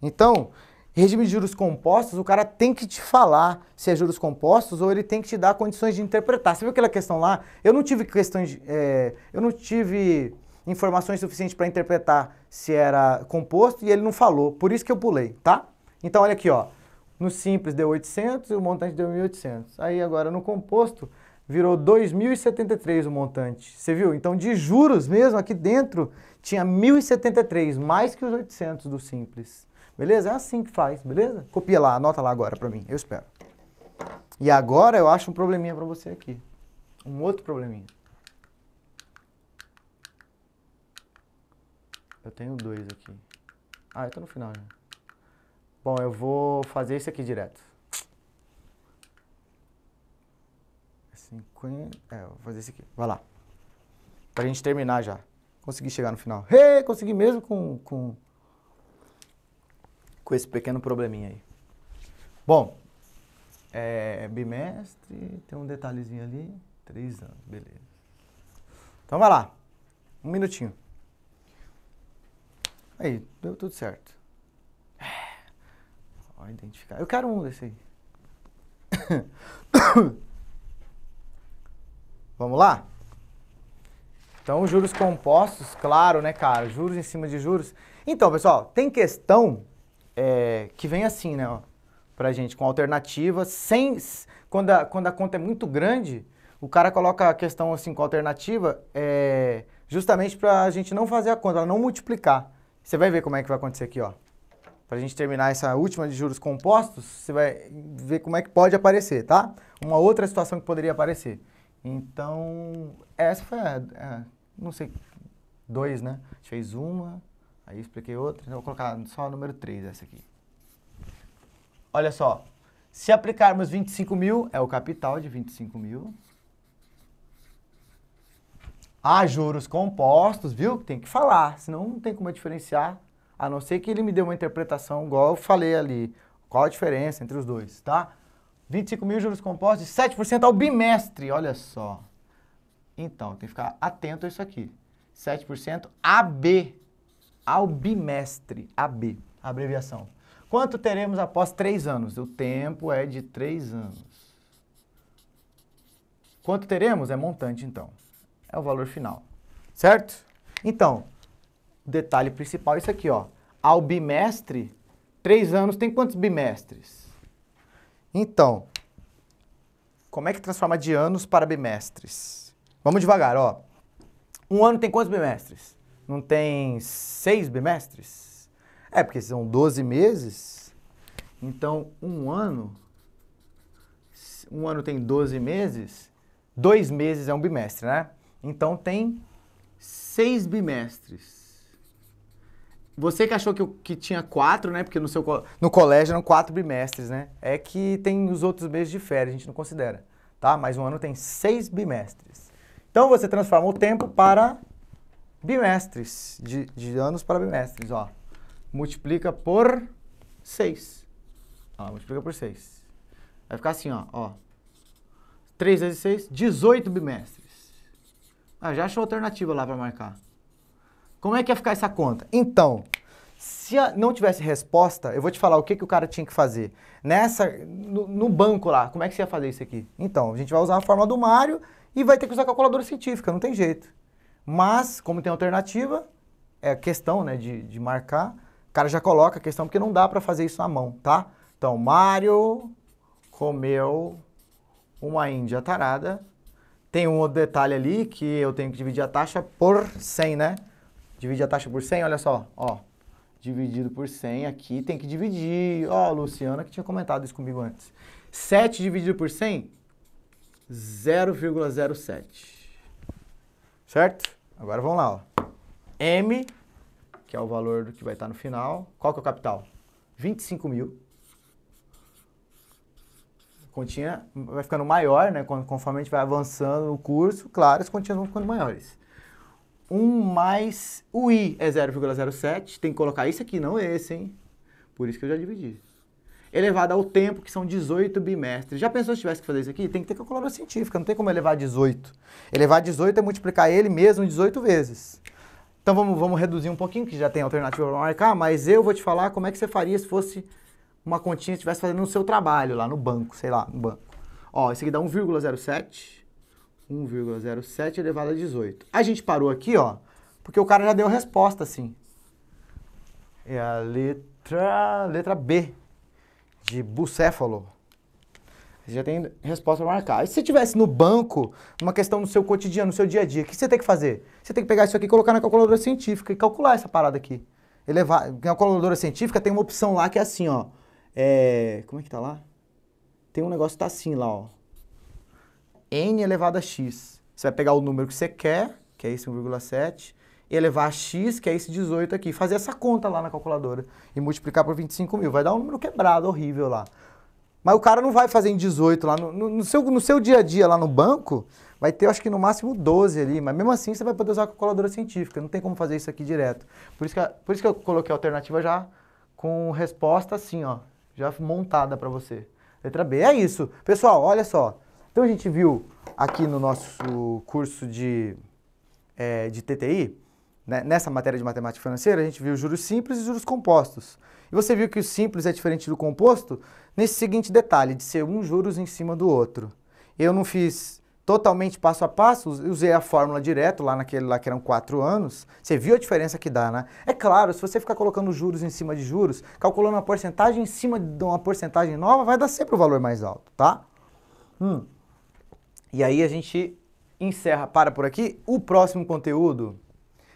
Então, regime de juros compostos, o cara tem que te falar se é juros compostos ou ele tem que te dar condições de interpretar. Você viu aquela questão lá? Eu não tive questões, é, eu não tive informações suficientes para interpretar se era composto e ele não falou, por isso que eu pulei, tá? Então olha aqui, ó. No simples deu 800 e o montante deu 1.800. Aí agora no composto virou 2.073 o montante. Você viu? Então de juros mesmo aqui dentro tinha 1.073, mais que os 800 do simples. Beleza? É assim que faz, beleza? Copia lá, anota lá agora para mim, eu espero. E agora eu acho um probleminha para você aqui. Um outro probleminha. Eu tenho dois aqui. Ah, eu tô no final já. Bom, eu vou fazer isso aqui direto. 50. É, é vou fazer isso aqui. Vai lá. Pra gente terminar já. Consegui chegar no final. Hey, consegui mesmo com, com, com esse pequeno probleminha aí. Bom, é, é bimestre, tem um detalhezinho ali. Três anos, beleza. Então vai lá. Um minutinho. Aí, deu tudo certo. É. identificar. Eu quero um desse aí. <coughs> Vamos lá? Então, juros compostos, claro, né, cara? Juros em cima de juros. Então, pessoal, tem questão é, que vem assim, né, ó, pra gente, com alternativa, sem... Quando a, quando a conta é muito grande, o cara coloca a questão assim com alternativa é, justamente pra gente não fazer a conta, ela não multiplicar. Você vai ver como é que vai acontecer aqui, ó. Para a gente terminar essa última de juros compostos, você vai ver como é que pode aparecer, tá? Uma outra situação que poderia aparecer. Então, essa foi a, não sei, dois, né? A gente fez uma, aí expliquei outra, então vou colocar só o número 3 essa aqui. Olha só, se aplicarmos 25 mil, é o capital de 25 mil, a juros compostos, viu? Tem que falar, senão não tem como diferenciar, a não ser que ele me dê uma interpretação igual eu falei ali. Qual a diferença entre os dois, tá? 25 mil juros compostos 7% ao bimestre, olha só. Então, tem que ficar atento a isso aqui. 7% AB, ao bimestre, AB, abreviação. Quanto teremos após três anos? O tempo é de três anos. Quanto teremos? É montante, então é o valor final, certo? Então, o detalhe principal é isso aqui, ó. Ao bimestre, três anos tem quantos bimestres? Então, como é que transforma de anos para bimestres? Vamos devagar, ó. Um ano tem quantos bimestres? Não tem seis bimestres? É, porque são 12 meses. Então, um ano... Um ano tem 12 meses. Dois meses é um bimestre, né? Então tem seis bimestres. Você que achou que, que tinha quatro, né? Porque no, seu, no colégio eram quatro bimestres, né? É que tem os outros meses de férias, a gente não considera, tá? Mas um ano tem seis bimestres. Então você transforma o tempo para bimestres, de, de anos para bimestres, ó. Multiplica por seis. Ó, multiplica por seis. Vai ficar assim, ó, ó. 3 vezes 6, 18 bimestres. Ah, já achou alternativa lá para marcar. Como é que ia ficar essa conta? Então, se não tivesse resposta, eu vou te falar o que, que o cara tinha que fazer. Nessa, no, no banco lá, como é que você ia fazer isso aqui? Então, a gente vai usar a fórmula do Mário e vai ter que usar a calculadora científica, não tem jeito. Mas, como tem alternativa, é questão né, de, de marcar, o cara já coloca a questão, porque não dá para fazer isso na mão, tá? Então, Mário comeu uma índia tarada tem um outro detalhe ali que eu tenho que dividir a taxa por 100, né? Dividir a taxa por 100, olha só, ó. Dividido por 100 aqui, tem que dividir. Ó, a Luciana que tinha comentado isso comigo antes. 7 dividido por 100, 0,07. Certo? Agora vamos lá, ó. M, que é o valor do que vai estar no final. Qual que é o capital? 25 mil continha vai ficando maior, né? Conforme a gente vai avançando no curso, claro, as continhas vão ficando maiores. 1 mais o i é 0,07. Tem que colocar isso aqui, não esse, hein? Por isso que eu já dividi. Elevado ao tempo, que são 18 bimestres. Já pensou se tivesse que fazer isso aqui? Tem que ter calculadora científica, não tem como elevar 18. Elevar 18 é multiplicar ele mesmo 18 vezes. Então vamos, vamos reduzir um pouquinho, que já tem alternativa para marcar, mas eu vou te falar como é que você faria se fosse uma continha estivesse fazendo o seu trabalho lá no banco, sei lá, no banco. Ó, isso aqui dá 1,07. 1,07 elevado a 18. A gente parou aqui, ó, porque o cara já deu a resposta, assim. É a letra, letra B, de bucéfalo. Você já tem resposta para marcar. E se você estivesse no banco, numa questão no seu cotidiano, no seu dia a dia, o que você tem que fazer? Você tem que pegar isso aqui e colocar na calculadora científica e calcular essa parada aqui. Elevar, na calculadora científica tem uma opção lá que é assim, ó. É, como é que tá lá? Tem um negócio que tá assim lá, ó. N elevado a X. Você vai pegar o número que você quer, que é esse 1,7, elevar a X, que é esse 18 aqui. Fazer essa conta lá na calculadora e multiplicar por 25 mil. Vai dar um número quebrado, horrível lá. Mas o cara não vai fazer em 18 lá. No, no, seu, no seu dia a dia lá no banco, vai ter acho que no máximo 12 ali. Mas mesmo assim você vai poder usar a calculadora científica. Não tem como fazer isso aqui direto. Por isso que, por isso que eu coloquei a alternativa já com resposta assim, ó já montada para você. Letra B, é isso. Pessoal, olha só. Então a gente viu aqui no nosso curso de, é, de TTI, né, nessa matéria de matemática financeira, a gente viu juros simples e juros compostos. E você viu que o simples é diferente do composto nesse seguinte detalhe, de ser um juros em cima do outro. Eu não fiz totalmente passo a passo, usei a fórmula direto lá naquele lá que eram quatro anos, você viu a diferença que dá, né? É claro, se você ficar colocando juros em cima de juros, calculando uma porcentagem em cima de uma porcentagem nova, vai dar sempre o valor mais alto, tá? Hum. E aí a gente encerra, para por aqui. O próximo conteúdo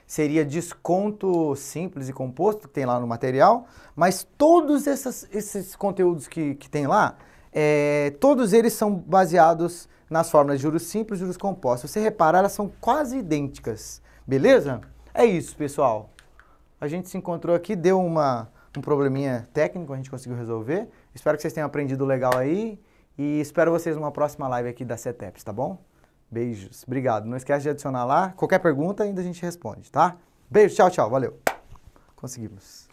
seria desconto simples e composto, que tem lá no material, mas todos essas, esses conteúdos que, que tem lá, é, todos eles são baseados nas fórmulas de juros simples e juros compostos. Você reparar, elas são quase idênticas, beleza? É isso, pessoal. A gente se encontrou aqui, deu uma, um probleminha técnico, a gente conseguiu resolver. Espero que vocês tenham aprendido legal aí e espero vocês numa próxima live aqui da CETEPS, tá bom? Beijos, obrigado. Não esquece de adicionar lá. Qualquer pergunta ainda a gente responde, tá? Beijo, tchau, tchau, valeu. Conseguimos.